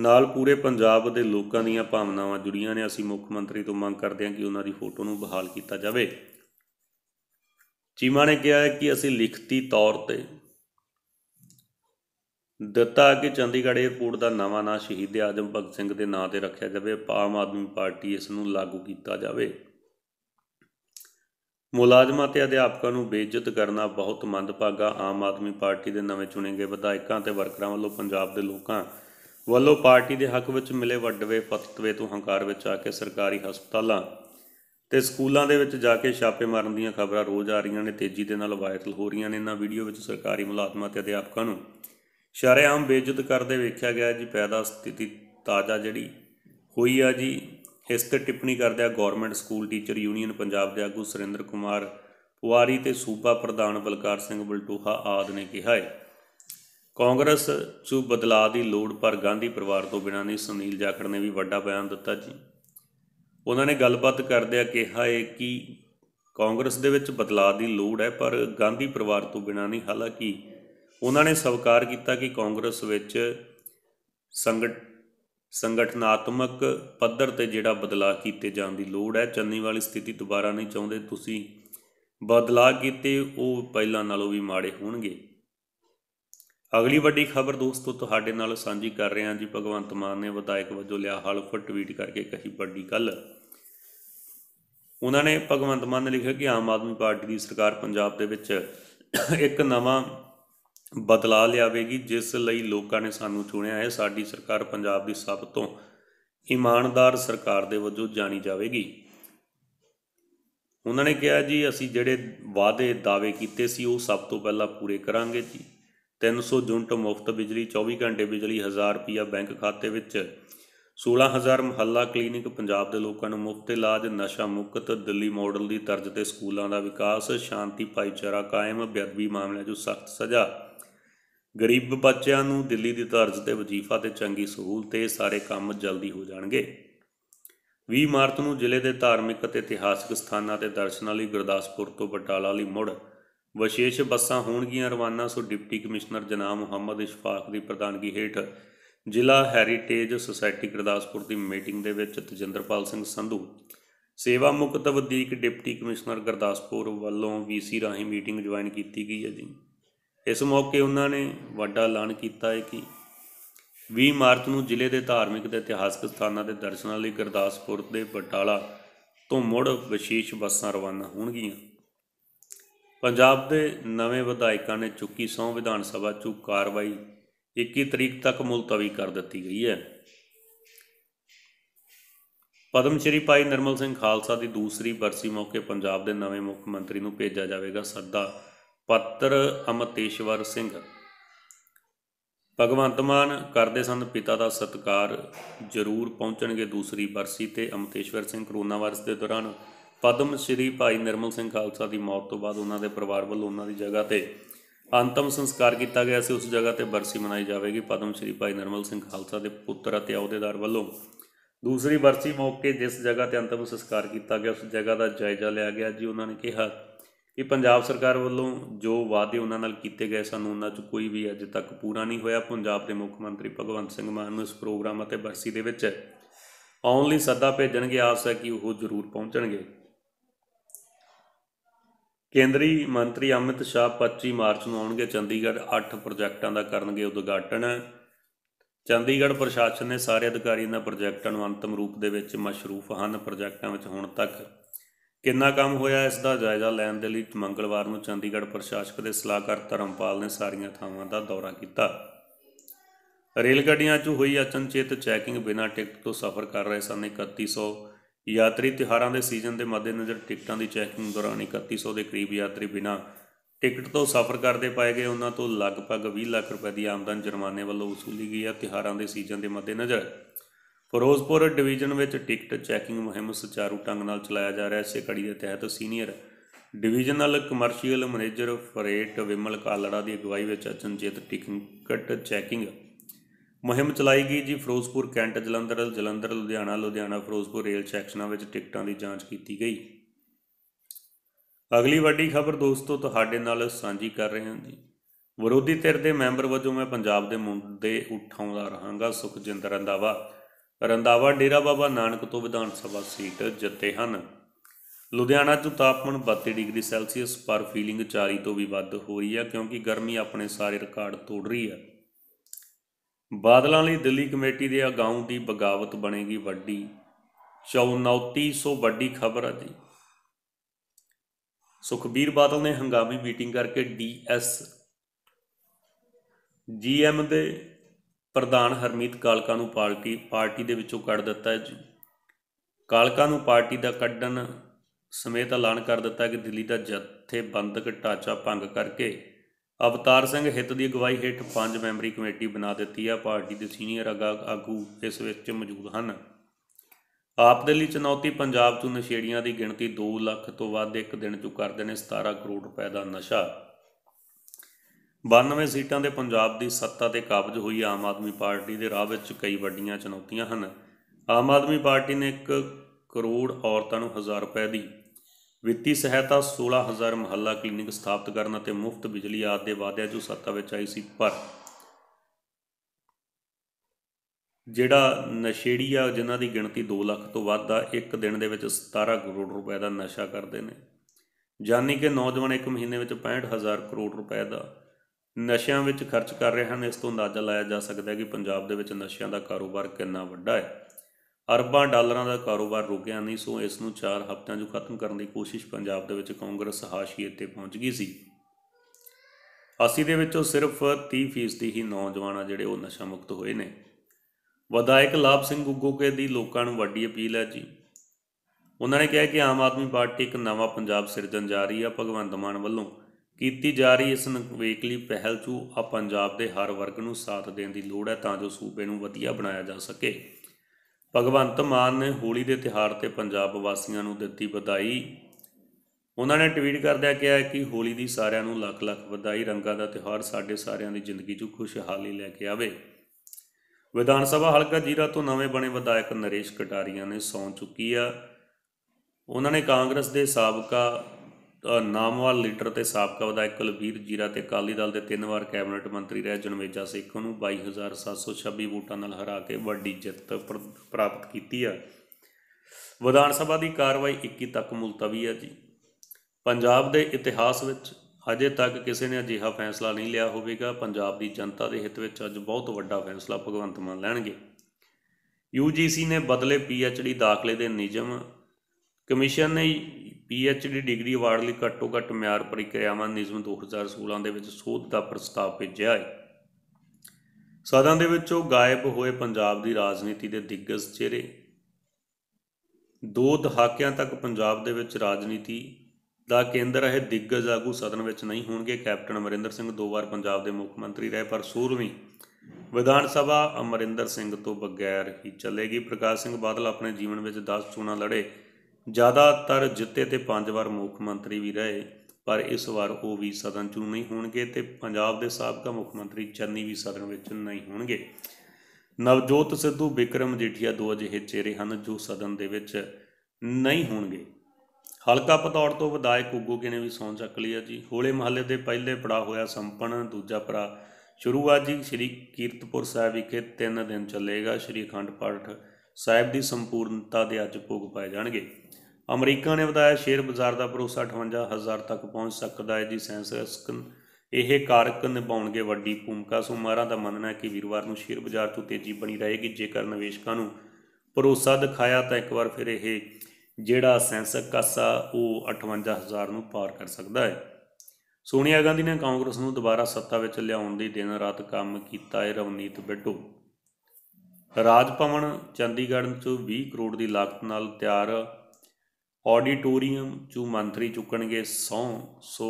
ਨਾਲ ਪੂਰੇ ਪੰਜਾਬ ਦੇ ਲੋਕਾਂ ਦੀਆਂ ਭਾਵਨਾਵਾਂ ਜੁੜੀਆਂ ਨੇ ਅਸੀਂ ਮੁੱਖ ਮੰਤਰੀ ਤੋਂ ਮੰਗ ਕਰਦੇ ਹਾਂ ਕਿ ਉਹਨਾਂ ਦੀ ਫੋਟੋ ਨੂੰ ਬਹਾਲ ਕੀਤਾ ਜਾਵੇ ਚੀਮਾ ਨੇ ਕਿਹਾ ਕਿ ਅਸੀਂ ਲਿਖਤੀ ਤੌਰ ਤੇ ਦਿੱਤਾ ਕਿ ਚੰਡੀਗੜ੍ਹ 에ਅਰਪੋਰਟ ਦਾ ਨਵਾਂ ਨਾਂ ਸ਼ਹੀਦ ਆਜ਼ਮ ਭਗਤ ਸਿੰਘ ਦੇ ਨਾਂ ਤੇ ਰੱਖਿਆ ਜਾਵੇ ਆਮ ਆਦਮੀ ਪਾਰਟੀ ਇਸ ਨੂੰ ਲਾਗੂ ਕੀਤਾ ਜਾਵੇ ਮੁਲਾਜ਼ਮਾਂ ਤੇ ਅਧਿਆਪਕਾਂ ਨੂੰ ਬੇਇੱਜ਼ਤ ਕਰਨਾ ਬਹੁਤ ਮੰਦਭਾਗਾ ਆਮ ਆਦਮੀ ਪਾਰਟੀ ਦੇ ਨਵੇਂ ਚੁਣੇ ਗਏ ਵਿਧਾਇਕਾਂ ਤੇ ਵਰਕਰਾਂ ਵੱਲੋਂ ਪੰਜਾਬ ਦੇ ਲੋਕਾਂ ਵੱਲੋਂ ਪਾਰਟੀ ਦੇ ਹੱਕ ਵਿੱਚ ਮਿਲੇ ਵੱਡਵੇ ਫਤਵੇ ਤੋਂ ਹੰਕਾਰ ਵਿੱਚ ਆ ਕੇ ਸਰਕਾਰੀ ਹਸਪਤਾਲਾਂ ਤੇ ਸਕੂਲਾਂ ਦੇ ਵਿੱਚ ਜਾ ਕੇ ਛਾਪੇ ਮਾਰਨ ਦੀਆਂ ਖਬਰਾਂ ਰੋਜ਼ ਆ ਰਹੀਆਂ ਨੇ ਤੇਜ਼ੀ ਦੇ ਨਾਲ ਵਾਇਰਲ ਹੋ ਰਹੀਆਂ ਨੇ ਇਹਨਾਂ ਵੀਡੀਓ ਵਿੱਚ ਸਰਕਾਰੀ ਮੁਲਾਜ਼ਮਾਂ ਤੇ ਅਧਿਆਪਕਾਂ ਨੂੰ ਸ਼ਰੇਆਮ ਬੇਜਤ ਕਰਦੇ ਵੇਖਿਆ ਗਿਆ ਜੀ ਪੈਦਾ ਸਥਿਤੀ ਤਾਜ਼ਾ ਜਿਹੜੀ ਹੋਈ ਆ ਜੀ ਇਸ ਤੇ ਟਿੱਪਣੀ ਕਰਦਿਆ government school teacher union Punjab ਦੇ ਆਗੂ ਸੁਰਿੰਦਰ ਕੁਮਾਰ ਪੁਆਰੀ ਤੇ ਸੂਬਾ ਪ੍ਰਧਾਨ ਬਲਕਾਰ ਸਿੰਘ ਬਲਟੂਹਾ ਆਦ ਨੇ ਕਿਹਾ ਹੈ ਕਾਂਗਰਸ ਚੂ ਬਦਲਾਅ ਦੀ ਲੋੜ ਪਰ ਗਾਂਧੀ ਪਰਿਵਾਰ ਤੋਂ ਬਿਨਾਂ ਨਹੀਂ ਸੁਨੀਲ ਜਾਖੜ ਨੇ ਵੀ ਵੱਡਾ ਬਿਆਨ ਦਿੱਤਾ ਜੀ ਉਹਨਾਂ ਨੇ ਗੱਲਬਾਤ ਕਰਦਿਆ ਕਿਹਾ ਹੈ ਕਿ ਕਾਂਗਰਸ ਦੇ ਵਿੱਚ ਬਦਲਾਅ ਦੀ ਲੋੜ ਹੈ ਪਰ ਗਾਂਧੀ ਪਰਿਵਾਰ ਤੋਂ ਬਿਨਾਂ ਨਹੀਂ ਹਾਲਾਂਕਿ ਉਹਨਾਂ ਨੇ ਸਵਾਰਕਾਰ ਕੀਤਾ ਕਿ ਕਾਂਗਰਸ ਵਿੱਚ ਸੰਗਠ ਸੰਗਠਨਾਤਮਕ ਪੱਧਰ ਤੇ ਜਿਹੜਾ ਬਦਲਾਅ ਕੀਤੇ ਜਾਣ ਦੀ ਲੋੜ ਹੈ ਚੰਨੀ ਵਾਲੀ ਸਥਿਤੀ ਦੁਬਾਰਾ ਨਹੀਂ ਚਾਹੁੰਦੇ ਤੁਸੀਂ ਬਦਲਾਅ ਕੀਤੇ ਉਹ ਪਹਿਲਾਂ ਨਾਲੋਂ ਵੀ ਮਾੜੇ ਹੋਣਗੇ ਅਗਲੀ ਵੱਡੀ ਖਬਰ ਦੋਸਤੋ ਤੁਹਾਡੇ ਨਾਲ ਸਾਂਝੀ ਕਰ ਰਹੇ ਹਾਂ ਜੀ ਭਗਵੰਤ ਮਾਨ ਨੇ ਵਿਧਾਇਕ ਵੱਜੋਂ ਲਿਆ ਹਲਫ ਟਵੀਟ ਕਰਕੇ ਕਹੀ ਵੱਡੀ ਗੱਲ ਉਹਨਾਂ ਨੇ ਭਗਵੰਤ ਮਾਨ ਨੇ ਲਿਖਿਆ ਕਿ ਆਮ ਆਦਮੀ ਪਾਰਟੀ ਦੀ ਸਰਕਾਰ ਪੰਜਾਬ ਦੇ ਵਿੱਚ ਇੱਕ ਨਵਾਂ ਬਦਲਾ ਲਿਆਵੇਗੀ ਜਿਸ ਲਈ ਲੋਕਾਂ ਨੇ ਸਾਨੂੰ ਚੁਣਿਆ ਹੈ ਸਾਡੀ ਸਰਕਾਰ ਪੰਜਾਬ ਦੀ ਸਭ ਤੋਂ ਇਮਾਨਦਾਰ ਸਰਕਾਰ ਦੇ ਵਜੋਂ ਜਾਣੀ ਜਾਵੇਗੀ ਉਹਨਾਂ ਨੇ ਕਿਹਾ ਜੀ ਅਸੀਂ ਜਿਹੜੇ ਵਾਅਦੇ ਦਾਅਵੇ ਕੀਤੇ ਸੀ ਉਹ ਸਭ ਤੋਂ ਪਹਿਲਾਂ ਪੂਰੇ ਕਰਾਂਗੇ ਜੀ 300 ਜੁਨਟ ਮੁਫਤ ਬਿਜਲੀ 24 ਘੰਟੇ ਬਿਜਲੀ 1000 ਰੁਪਿਆ ਬੈਂਕ ਖਾਤੇ ਵਿੱਚ 16000 ਮਹੱਲਾ ਕਲੀਨਿਕ ਪੰਜਾਬ ਦੇ ਲੋਕਾਂ ਨੂੰ ਮੁਫਤ ਇਲਾਜ ਨਸ਼ਾ ਮੁਕਤ ਦਿੱਲੀ ਮਾਡਲ ਦੀ ਤਰਜ਼ ਤੇ ਸਕੂਲਾਂ ਦਾ ਵਿਕਾਸ ਸ਼ਾਂਤੀ ਭਾਈਚਾਰਾ ਕਾਇਮ ਬੇਅਦਬੀ ਮਾਮਲਿਆਂ 'ਚ ਸਖਤ ਸਜ਼ਾ ਗਰੀਬ ਬੱਚਿਆਂ ਨੂੰ ਦਿੱਲੀ ਦੀ ਤਰਜ਼ ਤੇ ਵਜ਼ੀਫਾ ਤੇ ਚੰਗੀ ਸਹੂਲਤ ਤੇ ਸਾਰੇ ਕੰਮ ਜਲਦੀ ਹੋ ਜਾਣਗੇ 20 ਮਾਰਚ ਨੂੰ ਜ਼ਿਲ੍ਹੇ ਦੇ ਧਾਰਮਿਕ ਅਤੇ ਇਤਿਹਾਸਕ ਸਥਾਨਾਂ ਤੇ ਦਰਸ਼ਨਾਂ ਲਈ ਗੁਰਦਾਸਪੁਰ ਤੋਂ ਬਟਾਲਾ ਲਈ ਮੁੜ ਵਿਸ਼ੇਸ਼ ਬੱਸਾਂ ਹੋਣਗੀਆਂ ਰਵਾਨਾ ਸੋ ਡਿਪਟੀ ਕਮਿਸ਼ਨਰ ਜਨਾਬ ਮੁਹੰਮਦ ਇਸ਼ਫਾਕ ਦੀ ਪ੍ਰਧਾਨਗੀ ਹੇਠ ਜ਼ਿਲ੍ਹਾ ਹੈਰੀਟੇਜ ਸੁਸਾਇਟੀ ਗੁਰਦਾਸਪੁਰ ਦੀ ਮੀਟਿੰਗ ਦੇ ਵਿੱਚ ਤਜਿੰਦਰਪਾਲ ਸਿੰਘ ਸੰਧੂ ਸੇਵਾ ਮੁਕਤ ਵਧੀਕ ਡਿਪਟੀ ਕਮਿਸ਼ਨਰ ਗੁਰਦਾਸਪੁਰ ਵੱਲੋਂ ਵੀਸੀ ਰਾਹੀਂ ਮੀਟਿੰਗ ਜੁਆਇਨ ਕੀਤੀ ਗਈ ਹੈ ਜੀ ਇਸ ਮੌਕੇ ਉਹਨਾਂ ਨੇ ਵੱਡਾ ਐਲਾਨ ਕੀਤਾ ਹੈ ਕਿ 20 ਮਾਰਚ ਨੂੰ ਜ਼ਿਲ੍ਹੇ ਦੇ ਧਾਰਮਿਕ ਤੇ ਇਤਿਹਾਸਕ ਸਥਾਨਾਂ ਦੇ ਦਰਸ਼ਨਾਂ ਲਈ ਗੁਰਦਾਸਪੁਰ ਦੇ ਬਟਾਲਾ ਤੋਂ ਮੁੜ ਵਿਸ਼ੇਸ਼ ਬੱਸਾਂ ਰਵਾਨਾ ਹੋਣਗੀਆਂ ਪੰਜਾਬ ਦੇ ਨਵੇਂ ਵਿਧਾਇਕਾਂ ਨੇ ਚੁੱਕੀ ਸੌ ਵਿਧਾਨ ਸਭਾ ਚੋਂ ਕਾਰਵਾਈ 21 ਤਰੀਕ ਤੱਕ ਮੁਲਤਵੀ ਕਰ ਦਿੱਤੀ ਗਈ ਹੈ ਪਦਮ ਸ਼੍ਰੀ ਪਾਈ ਨਰਮਲ ਸਿੰਘ ਖਾਲਸਾ ਦੀ ਦੂਸਰੀ ਬਰਸੀ ਮੌਕੇ ਪੰਜਾਬ ਦੇ ਨਵੇਂ ਮੁੱਖ ਮੰਤਰੀ ਨੂੰ ਭੇਜਿਆ ਜਾਵੇਗਾ ਸੱਦਾ ਪੱਤਰ ਅਮਤੇਸ਼ਵਰ ਸਿੰਘ ਭਗਵੰਤ ਮਾਨ ਕਰਦੇ ਸਨ ਪਿਤਾ ਦਾ ਸਤਕਾਰ ਜ਼ਰੂਰ ਪਹੁੰਚਣਗੇ ਦੂਸਰੀ ਬਰਸੀ ਤੇ ਅਮਤੇਸ਼ਵਰ ਸਿੰਘ ਕਰੋਨਾ ਵਾਇਰਸ ਦੇ ਦੌਰਾਨ ਪਦਮ ਸ਼੍ਰੀ ਭਾਈ ਨਿਰਮਲ ਸਿੰਘ ਖਾਲਸਾ ਦੀ ਮੌਤ ਤੋਂ ਬਾਅਦ ਉਹਨਾਂ ਦੇ ਪਰਿਵਾਰ ਵੱਲੋਂ ਉਹਨਾਂ ਦੀ ਜਗ੍ਹਾ ਤੇ ਅੰਤਮ ਸੰਸਕਾਰ ਕੀਤਾ ਗਿਆ ਸੀ ਉਸ ਜਗ੍ਹਾ ਤੇ ਬਰਸੀ ਮਨਾਈ ਜਾਵੇਗੀ ਪਦਮ ਸ਼੍ਰੀ ਭਾਈ ਨਿਰਮਲ ਸਿੰਘ ਖਾਲਸਾ ਦੇ ਪੁੱਤਰ ਅਤੇ ਅਹੁਦੇਦਾਰ ਵੱਲੋਂ ਦੂਸਰੀ ਬਰਸੀ ਮੌਕੇ ਜਿਸ ਜਗ੍ਹਾ ਤੇ ਅੰਤਮ ਸੰਸਕਾਰ ਕੀਤਾ ਗਿਆ ਉਸ ਜਗ੍ਹਾ ਦਾ ਜਾਇਜ਼ਾ ਲਿਆ ਗਿਆ ਜੀ ਉਹਨਾਂ ਨੇ ਕਿਹਾ ਕਿ ਪੰਜਾਬ ਸਰਕਾਰ ਵੱਲੋਂ ਜੋ ਵਾਅਦੇ ਉਹਨਾਂ ਨਾਲ ਕੀਤੇ ਗਏ ਸਨ ਉਹਨਾਂ 'ਚ ਕੋਈ ਵੀ ਅਜੇ ਤੱਕ ਪੂਰਾ ਨਹੀਂ ਹੋਇਆ ਪੰਜਾਬ ਦੇ ਮੁੱਖ ਮੰਤਰੀ ਭਗਵੰਤ ਸਿੰਘ ਮਾਨ ਨੂੰ ਇਸ ਪ੍ਰੋਗਰਾਮ ਅਤੇ ਬਰਸੀ ਦੇ ਵਿੱਚ ਆਉਣ ਲਈ ਸੱਦਾ ਭੇਜਣਗੇ ਆਸ ਹੈ ਕਿ ਉਹ ਜ਼ਰੂਰ ਪਹੁੰਚਣਗੇ ਕੇਂਦਰੀ ਮੰਤਰੀ ਅਮਿਤ ਸ਼ਾਹ 25 ਮਾਰਚ ਨੂੰ ਆਉਣਗੇ ਚੰਡੀਗੜ੍ਹ 8 ਪ੍ਰੋਜੈਕਟਾਂ ਦਾ ਕਰਨਗੇ ਉਦਘਾਟਨ ਚੰਡੀਗੜ੍ਹ ਪ੍ਰਸ਼ਾਸਨ ਨੇ ਸਾਰੇ ਅਧਿਕਾਰੀਆਂ ਦਾ ਪ੍ਰੋਜੈਕਟਾਂ ਨੂੰ ਅੰਤਮ ਰੂਪ ਦੇ ਵਿੱਚ ਮਸ਼ਰੂਫ ਹਨ ਪ੍ਰੋਜੈਕਟਾਂ ਵਿੱਚ ਹੁਣ ਤੱਕ ਕਿੰਨਾ ਕੰਮ ਹੋਇਆ ਇਸ ਦਾ ਜਾਇਜ਼ਾ ਲੈਣ ਦੇ ਲਈ ਮੰਗਲਵਾਰ ਨੂੰ ਚੰਡੀਗੜ੍ਹ ਪ੍ਰਸ਼ਾਸਕ ਦੇ ਸਲਾਹਕਾਰ ਧਰਮਪਾਲ ਨੇ ਸਾਰੀਆਂ ਥਾਵਾਂ ਦਾ ਦੌਰਾ ਕੀਤਾ ਰੇਲ ਗੱਡੀਆਂ 'ਚ ਹੋਈ ਅਚਨਚੇਤ ਚੈਕਿੰਗ ਬਿਨਾਂ ਟਿਕਟ ਤੋਂ ਸਫ਼ਰ ਕਰ ਰਹੇ ਸਨ 3100 ਯਾਤਰੀ ਤਿਹਾਰਾਂ ਦੇ ਸੀਜ਼ਨ ਦੇ ਮੱਦੇਨਜ਼ਰ ਟਿਕਟਾਂ ਦੀ ਚੈਕਿੰਗ ਦੌਰਾਨ 3100 ਦੇ ਕਰੀਬ ਯਾਤਰੀ ਬਿਨਾਂ ਟਿਕਟ ਤੋਂ ਸਫ਼ਰ ਕਰਦੇ ਪਾਏ ਗਏ ਉਹਨਾਂ ਤੋਂ ਲਗਭਗ 20 ਲੱਖ ਰੁਪਏ ਦੀ ਆਮਦਨ ਜੁਰਮਾਨੇ ਵੱਲੋਂ ਵਸੂਲੀ ਗਈ ਹੈ ਤਿਹਾਰਾਂ ਦੇ ਸੀਜ਼ਨ ਦੇ ਮੱਦੇਨਜ਼ਰ ਫਿਰੋਜ਼ਪੁਰ ਡਿਵੀਜ਼ਨ ਵਿੱਚ ਟਿਕਟ ਚੈਕਿੰਗ ਮੁਹਿੰਮ ਸੁਚਾਰੂ ਢੰਗ ਨਾਲ ਚਲਾਇਆ ਜਾ ਰਿਹਾ ਹੈ ਇਸੇ ਕੜੀ ਦੇ ਤਹਿਤ senior divisional commercial manager freight Vimal Kalra ਦੀ ਅਗਵਾਈ ਵਿੱਚ ਅਚਨਚੇਤ ਟਿਕਟ ਚੈਕਿੰਗ ਮੁਹਿੰਮ ਚਲਾਈ ਗਈ ਜੀ ਫਿਰੋਜ਼ਪੁਰ ਕੈਂਟ ਜਲੰਧਰ ਜਲੰਧਰ ਲੁਧਿਆਣਾ ਲੁਧਿਆਣਾ ਫਿਰੋਜ਼ਪੁਰ ਰੇਲ ਸੈਕਸ਼ਨਾਂ ਵਿੱਚ ਟਿਕਟਾਂ ਦੀ ਜਾਂਚ ਕੀਤੀ ਗਈ ਅਗਲੀ ਵੱਡੀ ਖਬਰ ਦੋਸਤੋ ਤੁਹਾਡੇ ਨਾਲ ਸਾਂਝੀ ਕਰ ਰਹੇ ਹਾਂ ਜੀ ਵਿਰੋਧੀ ਧਿਰ ਦੇ ਮੈਂਬਰ ਵਜੋਂ ਮੈਂ ਪੰਜਾਬ ਦੇ ਮੁੱਦੇ ਉਠਾਉਂਦਾ ਰਹਾਂਗਾ ਸੁਖਜਿੰਦਰ ਰੰਦਾਵਾ ਰੰਦਾਵਾ ਡੇਰਾ ਬਾਬਾ ਨਾਨਕ ਤੋਂ ਵਿਧਾਨ ਸਭਾ ਸੀਟ ਜਿੱਤੇ ਹਨ ਲੁਧਿਆਣਾ 'ਚ ਤਾਪਮਾਨ 32 ਡਿਗਰੀ ਸੈਲਸੀਅਸ ਪਰ ਫੀਲਿੰਗ 40 ਤੋਂ ਵੀ ਵੱਧ ਹੋ ਰਹੀ ਹੈ ਕਿਉਂਕਿ ਗਰਮੀ ਆਪਣੇ ਸਾਰੇ ਰਿਕਾਰਡ ਤੋੜ ਰਹੀ ਹੈ ਬਾਦਲਾਂ ਲਈ ਦਿੱਲੀ ਕਮੇਟੀ ਦੇ ਅਗਾਉਂ ਦੀ ਬਗਾਵਤ ਬਣੇਗੀ ਵੱਡੀ 3400 ਵੱਡੀ ਖਬਰ ਹੈ ਜੀ ਸੁਖਬੀਰ ਬਾਦਲ ਨੇ ਹੰਗਾਮੀ ਮੀਟਿੰਗ ਕਰਕੇ ਡੀਐਸ ਜੀਐਮ ਦੇ ਪ੍ਰਧਾਨ ਹਰਮੀਤ ਕਾਲਕਾ ਨੂੰ ਪਾਰਟੀ ਪਾਰਟੀ ਦੇ ਵਿੱਚੋਂ ਕੱਢ ਦਿੱਤਾ ਹੈ ਕਾਲਕਾ ਨੂੰ ਪਾਰਟੀ ਦਾ ਕੱਢਣ ਸਮੇਤ ਐਲਾਨ ਕਰ ਦਿੱਤਾ ਕਿ ਦਿੱਲੀ ਦਾ ਜਥੇਬੰਦਕ ਟਾਚਾ ਭੰਗ ਕਰਕੇ ਅਵਤਾਰ ਸਿੰਘ ਹਿੱਤ ਦੀ ਅਗਵਾਈ ਹੇਠ ਪੰਜ ਮੈਂਬਰੀ ਕਮੇਟੀ ਬਣਾ ਦਿੱਤੀ ਆ ਪਾਰਟੀ ਦੇ ਸੀਨੀਅਰ ਆਗੂ ਇਸ ਵਿੱਚ ਮੌਜੂਦ ਹਨ ਆਪ ਦੇ ਲਈ ਚੁਣੌਤੀ ਪੰਜਾਬ ਤੋਂ ਨਸ਼ੇੜੀਆਂ ਦੀ ਗਿਣਤੀ 2 ਲੱਖ ਤੋਂ ਵੱਧ ਇੱਕ ਦਿਨ ਚ ਕਰਦੇ ਨੇ 17 ਕਰੋੜ ਰੁਪਏ ਦਾ ਨਸ਼ਾ 92 ਸੀਟਾਂ ਦੇ ਪੰਜਾਬ ਦੀ ਸੱਤਾ ਤੇ ਕਾਬਜ ਹੋਈ ਆਮ ਆਦਮੀ ਪਾਰਟੀ ਦੇ ਰਾਹ ਵਿੱਚ ਕਈ ਵੱਡੀਆਂ ਚੁਣੌਤੀਆਂ ਹਨ ਆਮ ਆਦਮੀ ਪਾਰਟੀ ਨੇ 1 ਕਰੋੜ ਔਰਤਾਂ ਨੂੰ 1000 ਰੁਪਏ ਦੀ ਵਿੱਤੀ ਸਹਾਇਤਾ 16000 ਮਹੱਲਾ ਕਲੀਨਿਕ ਸਥਾਪਿਤ ਕਰਨ ਅਤੇ ਮੁਫਤ ਬਿਜਲੀ ਆਦਿ ਦੇ ਵਾਅਦੇ ਜੋ ਸੱਤਾ ਵਿੱਚ ਆਈ ਸੀ ਪਰ ਜਿਹੜਾ ਨਸ਼ੇੜੀ ਆ ਜਿਨ੍ਹਾਂ ਦੀ ਗਿਣਤੀ 2 ਲੱਖ ਤੋਂ ਵੱਧ ਆ ਇੱਕ ਦਿਨ ਦੇ ਵਿੱਚ 17 ਕਰੋੜ ਰੁਪਏ ਦਾ ਨਸ਼ਾ ਕਰਦੇ ਨੇ ਜਾਨੀ ਕਿ ਨੌਜਵਾਨ ਇੱਕ ਮਹੀਨੇ ਵਿੱਚ 65000 ਕਰੋੜ ਰੁਪਏ ਦਾ ਨਸ਼ਿਆਂ ਵਿੱਚ ਖਰਚ ਕਰ ਰਹੇ ਹਨ ਇਸ ਤੋਂ ਅੰਦਾਜ਼ਾ ਲਾਇਆ ਜਾ ਸਕਦਾ ਹੈ ਕਿ ਪੰਜਾਬ ਦੇ ਵਿੱਚ ਨਸ਼ਿਆਂ ਦਾ ਕਾਰੋਬਾਰ ਕਿੰਨਾ ਵੱਡਾ ਹੈ ਅਰਬਾਂ ਡਾਲਰਾਂ ਦਾ ਕਾਰੋਬਾਰ ਰੁਕਿਆ ਨਹੀਂ ਸੋ ਇਸ ਨੂੰ 4 ਹਫ਼ਤਿਆਂ 'ਚ ਖਤਮ ਕਰਨ ਦੀ ਕੋਸ਼ਿਸ਼ ਪੰਜਾਬ ਦੇ ਵਿੱਚ ਕਾਂਗਰਸ ਹਾਸ਼ੀਏ ਤੇ ਪਹੁੰਚ ਗਈ ਸੀ 80 ਦੇ ਵਿੱਚੋਂ ਸਿਰਫ 30% ਹੀ ਨੌਜਵਾਨ ਆ ਜਿਹੜੇ ਉਹ ਨਸ਼ਾ ਮੁਕਤ ਹੋਏ ਨੇ ਵਿਧਾਇਕ ਲਾਭ ਸਿੰਘ ਕੇ ਦੀ ਲੋਕਾਂ ਨੂੰ ਵੱਡੀ ਅਪੀਲ ਹੈ ਜੀ ਉਹਨਾਂ ਨੇ ਕਿਹਾ ਕਿ ਆਮ ਆਦਮੀ ਪਾਰਟੀ ਇੱਕ ਨਵਾਂ ਪੰਜਾਬ ਸਿਰਜਣ ਜਾ ਰਹੀ ਆ ਭਗਵੰਤ ਮਾਨ ਵੱਲੋਂ ਕੀਤੀ ਜਾ ਰਹੀ ਇਸ ਨਵੇਕਲੀ ਪਹਿਲ ਚੂ ਆ ਪੰਜਾਬ ਦੇ ਹਰ ਵਰਗ ਨੂੰ ਸਾਥ ਦੇਣ ਦੀ ਲੋੜ ਹੈ ਤਾਂ ਜੋ ਸੂਬੇ ਨੂੰ ਵਧੀਆ ਬਣਾਇਆ ਜਾ ਸਕੇ ਭਗਵੰਤ ਮਾਨ ਨੇ ਹੋਲੀ ਦੇ ਤਿਹਾਰ ਤੇ ਪੰਜਾਬ ਵਾਸੀਆਂ ਨੂੰ ਦਿੱਤੀ ਵਧਾਈ ਉਹਨਾਂ ਨੇ ਟਵੀਟ ਕਰਦਿਆਂ ਕਿਹਾ ਕਿ ਹੋਲੀ ਦੀ ਸਾਰਿਆਂ ਨੂੰ ਲੱਖ ਲੱਖ ਵਧਾਈ ਰੰਗਾਂ ਦਾ ਤਿਹਾਰ ਸਾਡੇ ਸਾਰਿਆਂ ਦੀ ਜ਼ਿੰਦਗੀ 'ਚ ਖੁਸ਼ਹਾਲੀ ਲੈ ਕੇ ਆਵੇ ਵਿਧਾਨ ਸਭਾ ਹਲਕਾ ਜੀਰਾ ਤੋਂ ਨਵੇਂ ਬਣੇ ਵਿਧਾਇਕ ਨਰੇਸ਼ ਕਟਾਰੀਆਂ ਨੇ ਸੌਂ ਚੁੱਕੀ ਆ ਉਹਨਾਂ ਨੇ ਕਾਂਗਰਸ ਦੇ ਸਾਬਕਾ ਨਾਮਵਾਲ ਲੀਡਰ ਤੇ ਸਾਬਕਾ ਵਿਧਾਇਕ ਕੁਲਵੀਰ ਜੀਰਾ ਤੇ ਅਕਾਲੀ ਦਲ ਦੇ ਤਿੰਨ ਵਾਰ ਕੈਬਨਿਟ ਮੰਤਰੀ ਰਹੇ ਜਨਮੇਜਾ ਸੇਖੋਂ ਨੂੰ 22726 ਵੋਟਾਂ ਨਾਲ ਹਰਾ ਕੇ ਵੱਡੀ ਜਿੱਤ ਪ੍ਰਾਪਤ ਕੀਤੀ ਆ ਵਿਧਾਨ ਸਭਾ ਦੀ ਕਾਰਵਾਈ 21 ਤੱਕ ਮੁਲਤਵੀ ਹੈ ਜੀ ਪੰਜਾਬ ਦੇ ਇਤਿਹਾਸ ਵਿੱਚ ਅਜੇ ਤੱਕ ਕਿਸੇ ਨੇ ਅਜਿਹਾ ਫੈਸਲਾ ਨਹੀਂ ਲਿਆ ਹੋਵੇਗਾ ਪੰਜਾਬ ਦੀ ਜਨਤਾ ਦੇ ਹਿੱਤ ਵਿੱਚ ਅੱਜ ਬਹੁਤ ਵੱਡਾ ਫੈਸਲਾ ਭਗਵੰਤ ਮਾਨ ਲੈਣਗੇ UGC ਨੇ ਬਦਲੇ ਪੀਐਚਡੀ ਦਾਖਲੇ ਦੇ ਨਿਯਮ ਕਮਿਸ਼ਨ ਨੇ ਪੀਐਚਡੀ ਡਿਗਰੀ ਅਵਾਰਡ ਲਈ ਘੱਟੋ ਘੱਟ ਮਿਆਰ ਪ੍ਰਕਿਰਿਆਵਾਂ ਨਿਯਮ 2016 ਦੇ ਵਿੱਚ ਸੋਧ ਦਾ ਪ੍ਰਸਤਾਵ ਭੇਜਿਆ ਹੈ ਸਦਨ ਦੇ ਵਿੱਚੋਂ ਗਾਇਬ ਹੋਏ ਪੰਜਾਬ ਦੀ ਰਾਜਨੀਤੀ ਦੇ ਦਿੱਗਜ ਚਿਹਰੇ ਦੋ ਦਹਾਕਿਆਂ ਤੱਕ ਪੰਜਾਬ ਦੇ ਵਿੱਚ ਰਾਜਨੀਤੀ ਦਾ ਕੇਂਦਰ ਹੈ ਦਿੱਗਜ ਆਗੂ ਸਦਨ ਵਿੱਚ ਨਹੀਂ ਹੋਣਗੇ ਕੈਪਟਨ ਅਮਰਿੰਦਰ ਸਿੰਘ ਦੋ ਵਾਰ ਪੰਜਾਬ ਦੇ ਮੁੱਖ ਮੰਤਰੀ ਰਹੇ ਪਰ ਸੂਰਵੀਂ ਵਿਧਾਨ ਸਭਾ ਅਮਰਿੰਦਰ ਸਿੰਘ ਤੋਂ ਬਗੈਰ ਹੀ ਚੱਲੇਗੀ ਪ੍ਰਕਾਸ਼ ਸਿੰਘ ਬਾਦਲ ਆਪਣੇ ਜੀਵਨ ਵਿੱਚ 10 ਚੋਣਾਂ ਲੜੇ ਜ਼ਿਆਦਾਤਰ ਜਿੱਤੇ ਤੇ ਪੰਜ ਵਾਰ ਮੁੱਖ ਮੰਤਰੀ ਵੀ ਰਹੇ ਪਰ ਇਸ ਵਾਰ ਉਹ ਵੀ ਸਦਨ 'ਚ ਨਹੀਂ ਹੋਣਗੇ ਤੇ ਪੰਜਾਬ ਦੇ ਸਾਬਕਾ ਮੁੱਖ ਮੰਤਰੀ ਚੰਨੀ ਵੀ ਸਦਨ ਵਿੱਚ ਨਹੀਂ ਹੋਣਗੇ ਨਵਜੋਤ ਸਿੱਧੂ ਵਿਕਰਮ ਜੀਠੀਆ ਦੋ ਅਜਿਹੇ ਚਿਹਰੇ ਹਨ ਜੋ ਸਦਨ ਦੇ ਵਿੱਚ ਨਹੀਂ ਹੋਣਗੇ ਹਲਕਾ ਪਤੌੜ ਤੋਂ ਵਿਧਾਇਕ ਉਗੋ ਕਿਨੇ ਵੀ ਸੌਂ ਚੱਕ ਲਿਆ ਜੀ ਹੋਲੇ ਮਹੱਲੇ ਦੇ ਪਹਿਲੇ ਪੜਾ ਹੋਇਆ ਸੰਪਨ ਦੂਜਾ ਪੜਾ ਸ਼ੁਰੂਆਤ ਜੀ ਸ੍ਰੀ ਕੀਰਤਪੁਰ ਸਾਹਿਬ ਵਿਖੇ ਤਿੰਨ ਦਿਨ ਚੱਲੇਗਾ ਸ੍ਰੀ ਅਖੰਡ ਪਾਠ ਸਾਹਿਬ ਦੀ ਸੰਪੂਰਨਤਾ ਦੇ ਅੱਜ ਭੋਗ ਪਾਏ ਜਾਣਗੇ ਅਮਰੀਕਾ ਨੇ ਵਧਾਇਆ ਸ਼ੇਅਰ ਬਾਜ਼ਾਰ ਦਾ ਭਰੋਸਾ 58000 ਤੱਕ ਪਹੁੰਚ ਸਕਦਾ ਹੈ ਜੀ ਸੈਂਸੈਕਸ ਇਹ ਕਾਰਕ ਨਿਭਾਉਣਗੇ ਵੱਡੀ ਭੂਮਿਕਾ ਸੁਮਾਰਾਂ ਦਾ ਮੰਨਣਾ ਹੈ ਕਿ ਵੀਰਵਾਰ ਨੂੰ ਸ਼ੇਅਰ ਬਾਜ਼ਾਰ ਤੋਂ ਤੇਜ਼ੀ ਬਣੀ ਰਹੇਗੀ ਜੇਕਰ ਨਿਵੇਸ਼ਕਾਂ ਨੂੰ ਭਰੋਸਾ ਦਿਖਾਇਆ ਤਾਂ ਇੱਕ ਵਾਰ ਫਿਰ ਇਹ ਜਿਹੜਾ ਸੈਂਸੈਕਸ ਕਾਸਾ ਉਹ 58000 ਨੂੰ ਪਾਰ ਕਰ ਸਕਦਾ ਹੈ ਸੋਨੀਆ ਗਾਂਧੀ ਨੇ ਕਾਂਗਰਸ ਨੂੰ ਦੁਬਾਰਾ ਸੱਤਾ ਵਿੱਚ ਲਿਆਉਣ ਲਈ ਦਿਨ ਰਾਤ ਕੰਮ ਕੀਤਾ ਹੈ ਰਵਨੀਤ ਬਿੱਟੂ ਰਾਜ ਭਵਨ ਚੰਡੀਗੜ੍ਹ 'ਚ 20 ਕਰੋੜ ਦੀ ਲਾਗਤ ਨਾਲ ਤਿਆਰ ਆਡੀਟੋਰੀਅਮ ਚੂ ਮੰਤਰੀ ਚੁੱਕਣਗੇ ਸੌ ਸੋ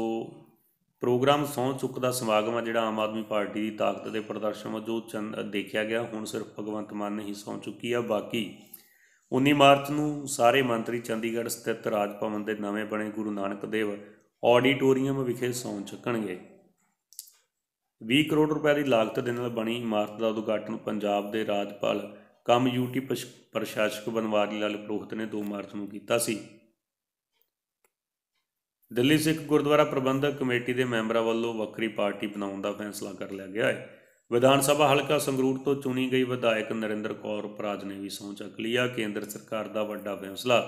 ਪ੍ਰੋਗਰਾਮ ਸੌ ਚੁੱਕ ਦਾ ਸਮਾਗਮ ਆ ਜਿਹੜਾ ਆਮ ਆਦਮੀ ਪਾਰਟੀ ਦੀ ਤਾਕਤ ਦੇ ਪ੍ਰਦਰਸ਼ਨ ਵਜੋਂ ਦੇਖਿਆ ਗਿਆ ਹੁਣ ਸਿਰਫ ਭਗਵੰਤ ਮਾਨ ਨੇ ਹੀ ਸੌ ਚੁੱਕੀ ਆ ਬਾਕੀ 19 ਮਾਰਚ ਨੂੰ ਸਾਰੇ ਮੰਤਰੀ ਚੰਡੀਗੜ੍ਹ ਸਥਿਤ ਰਾਜ ਭਵਨ ਦੇ ਨਵੇਂ ਬਣੇ ਗੁਰੂ ਨਾਨਕ ਦੇਵ ਆਡੀਟੋਰੀਅਮ ਵਿਖੇ ਸੌ ਚੱਕਣਗੇ 20 ਕਰੋੜ ਰੁਪਏ ਦੀ ਲਾਗਤ ਦੇ ਨਾਲ ਬਣੀ ਇਮਾਰਤ ਦਾ ਉਦਘਾਟਨ ਪੰਜਾਬ ਦੇ ਰਾਜਪਾਲ ਕਮ ਯੂਟੀ ਪ੍ਰਸ਼ਾਸਕ ਬਨਵਾਰੀ ਲਾਲ ਪ੍ਰੋਖਤ ਨੇ 2 ਮਾਰਚ ਨੂੰ ਕੀਤਾ ਸੀ ਦਿੱਲੀ ਸਿੱਖ ਗੁਰਦੁਆਰਾ ਪ੍ਰਬੰਧਕ ਕਮੇਟੀ ਦੇ ਮੈਂਬਰਾਂ ਵੱਲੋਂ ਵੱਖਰੀ ਪਾਰਟੀ ਬਣਾਉਣ ਦਾ ਫੈਸਲਾ ਕਰ ਲਿਆ ਗਿਆ ਹੈ ਵਿਧਾਨ ਸਭਾ ਹਲਕਾ ਸੰਗਰੂਰ ਤੋਂ ਚੁਣੀ ਗਈ ਵਿਧਾਇਕ ਨਰਿੰਦਰ ਕੌਰ ਪ੍ਰਾਜ ਨੇ ਵੀ ਸਹੁੰ ਚੱਕ ਲਿਆ ਕੇਂਦਰ ਸਰਕਾਰ ਦਾ ਵੱਡਾ ਫੈਸਲਾ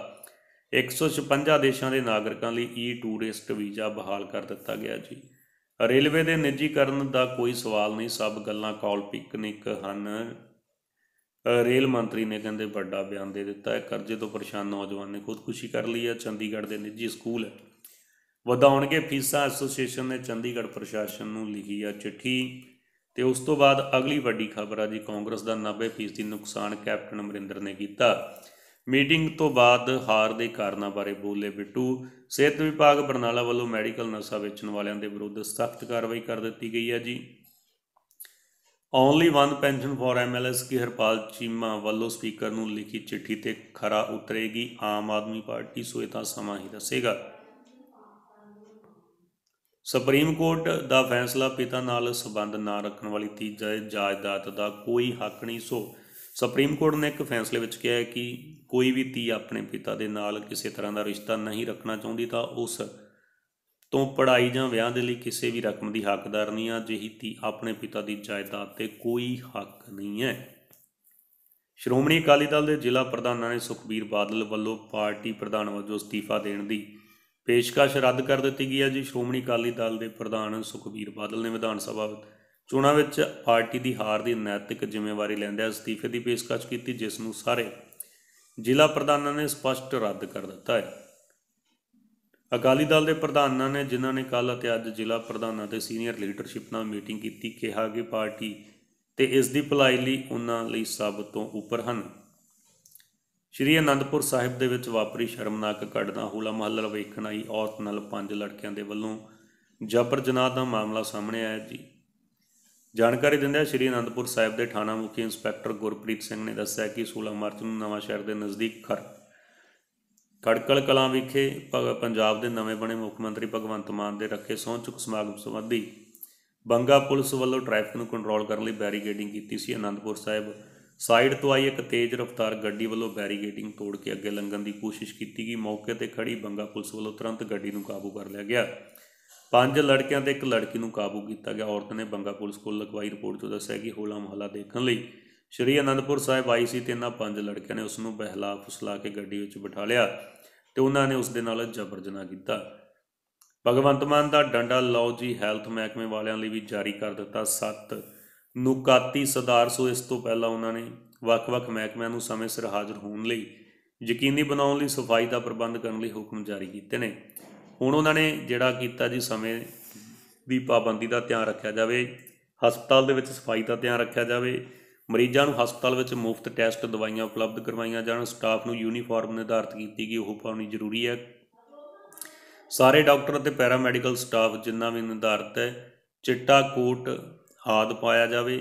156 ਦੇਸ਼ਾਂ ਦੇ ਨਾਗਰਿਕਾਂ ਲਈ ਈ ਟੂਰਿਸਟ ਵੀਜ਼ਾ ਬਹਾਲ ਕਰ ਦਿੱਤਾ ਗਿਆ ਜੀ ਰੇਲਵੇ ਦੇ ਨਿੱਜੀਕਰਨ ਦਾ ਕੋਈ ਸਵਾਲ ਨਹੀਂ ਸਭ ਗੱਲਾਂ ਕਾਲ ਪਿਕਨਿਕ ਹਨ ਰੇਲ ਮੰਤਰੀ ਨੇ ਕਹਿੰਦੇ ਵੱਡਾ ਬਿਆਨ ਦੇ ਦਿੱਤਾ ਹੈ ਕਰਜ਼ੇ ਤੋਂ ਪਰੇਸ਼ਾਨ ਨੌਜਵਾਨ ਨੇ ਖੁਦਕੁਸ਼ੀ ਕਰ ਲਈ ਹੈ ਚੰਡੀਗੜ੍ਹ ਦੇ ਨਿੱਜੀ ਸਕੂਲ ਹੈ ਵਧਾਉਣਗੇ ਫੀਸਾਂ ਐਸੋਸੀਏਸ਼ਨ ਨੇ ਚੰਡੀਗੜ੍ਹ ਪ੍ਰਸ਼ਾਸਨ ਨੂੰ ਲਿਖੀ ਆ ਚਿੱਠੀ ਤੇ ਉਸ ਤੋਂ ਬਾਅਦ ਅਗਲੀ ਵੱਡੀ ਖਬਰ ਆ ਜੀ ਕਾਂਗਰਸ ਦਾ 90% ਨੁਕਸਾਨ ਕੈਪਟਨ ਅਮਰਿੰਦਰ ਨੇ ਕੀਤਾ ਮੀਟਿੰਗ ਤੋਂ ਬਾਅਦ ਹਾਰ ਦੇ ਕਾਰਨਾਂ ਬਾਰੇ ਬੋਲੇ ਬਿੱਟੂ ਸਿਹਤ ਵਿਭਾਗ ਬਰਨਾਲਾ ਵੱਲੋਂ ਮੈਡੀਕਲ ਨਸ਼ਾ ਵੇਚਣ ਵਾਲਿਆਂ ਦੇ ਵਿਰੁੱਧ ਸਖਤ ਕਾਰਵਾਈ ਕਰ ਦਿੱਤੀ ਗਈ ਹੈ ਜੀ only one pension for MLAs ਕੀ ਹਰਪਾਲ ਚੀਮਾ ਵੱਲੋਂ ਸਪੀਕਰ ਨੂੰ ਲਿਖੀ ਚਿੱਠੀ ਤੇ ਖਰਾ ਉਤਰੇਗੀ ਆਮ ਆਦਮੀ ਪਾਰਟੀ ਸੋ ਇਹ ਤਾਂ ਸਮਾਂ ਹੀ ਦੱਸੇਗਾ ਸੁਪਰੀਮ ਕੋਰਟ ਦਾ ਫੈਸਲਾ ਪਿਤਾ ਨਾਲ ਸਬੰਧ ਨਾ ਰੱਖਣ ਵਾਲੀ ਤੀਜੇ ਜਾਇਦਾਦ ਦਾ ਕੋਈ ਹੱਕ ਨਹੀਂ ਸੋ ਸੁਪਰੀਮ ਕੋਰਟ ਨੇ ਇੱਕ ਫੈਸਲੇ ਵਿੱਚ ਕਿਹਾ ਕਿ ਕੋਈ ਵੀ ਧੀ ਆਪਣੇ ਪਿਤਾ ਦੇ ਨਾਲ ਕਿਸੇ ਤਰ੍ਹਾਂ ਦਾ ਰਿਸ਼ਤਾ ਨਹੀਂ ਰੱਖਣਾ ਚਾਹੁੰਦੀ ਤਾਂ ਉਸ ਤੋਂ ਪੜਾਈ ਜਾਂ ਵਿਆਹ ਦੇ ਲਈ ਕਿਸੇ ਵੀ ਰਕਮ ਦੀ ਹੱਕਦਾਰ ਨਹੀਂ ਆ ਜਿਹੀ ਧੀ ਆਪਣੇ ਪਿਤਾ ਦੀ ਜਾਇਦਾਦ ਤੇ ਕੋਈ ਹੱਕ ਨਹੀਂ ਹੈ ਸ਼੍ਰੋਮਣੀ ਅਕਾਲੀ ਦਲ ਦੇ ਜ਼ਿਲ੍ਹਾ ਪ੍ਰਧਾਨਾਂ ਨੇ ਸੁਖਬੀਰ ਬਾਦਲ ਵੱਲੋਂ ਪਾਰਟੀ ਪ੍ਰਧਾਨ ਵਜੋਂ ਅਸਤੀਫਾ ਦੇਣ ਦੀ ਪੇਸ਼ਕਸ਼ ਰੱਦ ਕਰ ਦਿੱਤੀ ਗਈ ਹੈ ਜੀ ਸ਼੍ਰੋਮਣੀ ਅਕਾਲੀ ਦਲ ਦੇ ਪ੍ਰਧਾਨ ਸੁਖਬੀਰ ਬਾਦਲ ਨੇ ਵਿਧਾਨ ਸਭਾ ਚੋਣਾਂ ਵਿੱਚ ਪਾਰਟੀ ਦੀ ਹਾਰ ਦੀ ਨੈਤਿਕ ਜ਼ਿੰਮੇਵਾਰੀ ਲੈਂਦਿਆਂ ਅਸਤੀਫੇ ਦੀ ਪੇਸ਼ਕਸ਼ ਕੀਤੀ ਜਿਸ ਨੂੰ ਸਾਰੇ ਜ਼ਿਲ੍ਹਾ ਪ੍ਰਧਾਨਾਂ ਨੇ ਸਪਸ਼ਟ ਰੱਦ ਕਰ ਦਿੱਤਾ ਹੈ ਅਕਾਲੀ ਦਲ ਦੇ ਪ੍ਰਧਾਨਾਂ ਨੇ ਜਿਨ੍ਹਾਂ ਨੇ ਕੱਲ ਅਤੇ ਅੱਜ ਜ਼ਿਲ੍ਹਾ ਪ੍ਰਧਾਨਾਂ ਤੇ ਸੀਨੀਅਰ ਲੀਡਰਸ਼ਿਪ ਨਾਲ ਮੀਟਿੰਗ ਕੀਤੀ ਕਿਹਾ ਕਿ ਪਾਰਟੀ ਤੇ ਇਸ ਦੀ ਭਲਾਈ ਲਈ ਉਹਨਾਂ ਲਈ ਸਭ ਤੋਂ ਉੱਪਰ ਹਨ ਸ਼੍ਰੀ ਅਨੰਦਪੁਰ ਸਾਹਿਬ ਦੇ ਵਿੱਚ ਵਾਪਰੀ ਸ਼ਰਮਨਾਕ ਘਟਨਾ ਹੋਲਾ ਮਹੱਲਾ ਵੇਖਣ ਆਈ ਔਰਤ ਨਾਲ ਪੰਜ ਲੜਕਿਆਂ ਦੇ ਵੱਲੋਂ ਜਬਰ ਜਨਾਹ ਦਾ ਮਾਮਲਾ ਸਾਹਮਣੇ ਆਇਆ ਜੀ ਜਾਣਕਾਰੀ ਦਿੰਦਿਆਂ ਸ਼੍ਰੀ ਅਨੰਦਪੁਰ ਸਾਹਿਬ ਦੇ ਥਾਣਾ ਮੁਖੀ ਇੰਸਪੈਕਟਰ ਗੁਰਪ੍ਰੀਤ ਸਿੰਘ ਨੇ ਦੱਸਿਆ ਕਿ 16 ਮਾਰਚ ਨੂੰ ਨਵਾਂ ਸ਼ਹਿਰ ਦੇ ਨਜ਼ਦੀਕ ਖਰ ਕੜਕਲ ਕਲਾਂ ਵਿਖੇ ਪੰਜਾਬ ਦੇ ਨਵੇਂ ਬਣੇ ਮੁੱਖ ਮੰਤਰੀ ਭਗਵੰਤ ਮਾਨ ਦੇ ਰੱਖੇ ਸੌਂਚੁਕ ਚੁੱਕ ਸਮਾਗਮ ਸੰਬੰਧੀ ਬੰਗਾ ਪੁਲਿਸ ਵੱਲੋਂ ਟ੍ਰੈਫਿਕ ਨੂੰ ਕੰਟਰੋਲ ਕਰਨ ਲਈ ਬੈਰੀਕੇਡਿੰਗ ਕੀਤੀ ਸੀ ਅਨੰਦਪੁਰ ਸਾਹਿਬ ਸਾਈਡ ਤੋਂ ਆਈ ਇੱਕ ਤੇਜ਼ ਰਫ਼ਤਾਰ ਗੱਡੀ ਵੱਲੋਂ ਬੈਰੀਗੇਟਿੰਗ ਤੋੜ ਕੇ ਅੱਗੇ ਲੰਘਣ ਦੀ ਕੋਸ਼ਿਸ਼ ਕੀਤੀ ਗਈ ਮੌਕੇ ਤੇ ਖੜੀ ਬੰਗਾ ਪੁਲਿਸ ਵੱਲੋਂ ਤੁਰੰਤ ਗੱਡੀ ਨੂੰ ਕਾਬੂ ਕਰ ਲਿਆ ਗਿਆ ਪੰਜ ਲੜਕਿਆਂ ਤੇ ਇੱਕ ਲੜਕੀ ਨੂੰ ਕਾਬੂ ਕੀਤਾ ਗਿਆ ਔਰਤ ਨੇ ਬੰਗਾ ਪੁਲਿਸ ਕੋਲ ਲਗਵਾਈ ਰਿਪੋਰਟ ਤੋਂ ਦੱਸਿਆ ਕਿ ਹੋਲਾ ਮਹੱਲਾ ਦੇਖਣ ਲਈ ਸ਼੍ਰੀ ਅਨੰਦਪੁਰ ਸਾਹਿਬ ਆਈ ਸੀ ਤੇ ਇਹਨਾਂ ਪੰਜ ਲੜਕਿਆਂ ਨੇ ਉਸ ਨੂੰ ਬਹਿਲਾ ਫੁਸਲਾ ਕੇ ਗੱਡੀ ਵਿੱਚ ਬਿਠਾ ਲਿਆ ਤੇ ਉਹਨਾਂ ਨੇ ਉਸ ਦੇ ਨਾਲ ਜਬਰ ਜਨਾਹ ਕੀਤਾ ਭਗਵੰਤ ਮਾਨ ਦਾ ਡੰਡਾ ਲਾਓ ਜੀ ਹੈਲਥ ਮਹਿਕਮੇ ਵਾਲਿਆਂ ਲਈ ਵੀ ਜਾਰੀ ਕਰ ਦਿੱਤਾ 7 ਨੁਕਾਤੀ ਸਰਦਾਰ ਸੋ ਇਸ ਤੋਂ ਪਹਿਲਾਂ ਉਹਨਾਂ ਨੇ ਵੱਖ-ਵੱਖ ਮਹਿਕਮਿਆਂ ਨੂੰ ਸਮੇਂ ਸਿਰ ਹਾਜ਼ਰ ਹੋਣ ਲਈ ਯਕੀਨੀ ਬਣਾਉਣ ਲਈ ਸਫਾਈ ਦਾ ਪ੍ਰਬੰਧ ਕਰਨ ਲਈ ਹੁਕਮ ਜਾਰੀ ਕੀਤੇ ਨੇ ਹੁਣ ਉਹਨਾਂ ਨੇ ਜਿਹੜਾ ਕੀਤਾ ਜੀ ਸਮੇਂ ਦੀ ਪਾਬੰਦੀ ਦਾ ਧਿਆਨ ਰੱਖਿਆ ਜਾਵੇ ਹਸਪਤਾਲ ਦੇ ਵਿੱਚ ਸਫਾਈ ਦਾ ਧਿਆਨ ਰੱਖਿਆ ਜਾਵੇ ਮਰੀਜ਼ਾਂ ਨੂੰ ਹਸਪਤਾਲ ਵਿੱਚ ਮੁਫਤ ਟੈਸਟ ਦਵਾਈਆਂ ਉਪਲਬਧ ਕਰਵਾਈਆਂ ਜਾਣ ਸਟਾਫ ਨੂੰ ਯੂਨੀਫਾਰਮ ਨਿਰਧਾਰਤ ਕੀਤੀ ਗਈ ਉਹ ਪਾਉਣੀ ਜ਼ਰੂਰੀ ਹੈ ਸਾਰੇ ਡਾਕਟਰ ਅਤੇ ਪੈਰਾਮੈਡੀਕਲ ਸਟਾਫ ਜਿੰਨਾ ਵੀ ਨਿਰਧਾਰਤ ਹੈ ਚਿੱਟਾ ਕੋਟ ਆਦ ਪਾਇਆ ਜਾਵੇ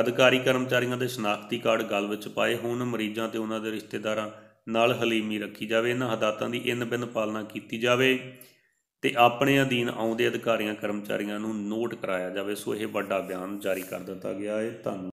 ਅਧਿਕਾਰੀ ਕਰਮਚਾਰੀਆਂ ਦੇ ਸ਼ਨਾਖਤੀ ਕਾਰਡ ਗਲ ਵਿੱਚ ਪਾਏ ਹੋਣ ਮਰੀਜ਼ਾਂ ਤੇ ਉਹਨਾਂ ਦੇ ਰਿਸ਼ਤੇਦਾਰਾਂ ਨਾਲ ਹਲੀਮੀ ਰੱਖੀ ਜਾਵੇ ਇਹਨਾਂ ਹਦਾਇਤਾਂ ਦੀ ਇਨ ਬਿਨ ਪਾਲਣਾ ਕੀਤੀ ਜਾਵੇ ਤੇ ਆਪਣੇ ਅਧੀਨ ਆਉਂਦੇ ਅਧਿਕਾਰੀਆਂ ਕਰਮਚਾਰੀਆਂ ਨੂੰ ਨੋਟ ਕਰਾਇਆ ਜਾਵੇ ਸੋ ਇਹ ਵੱਡਾ ਬਿਆਨ ਜਾਰੀ ਕਰ ਦਿੱਤਾ ਗਿਆ ਹੈ ਧੰਨਵਾਦ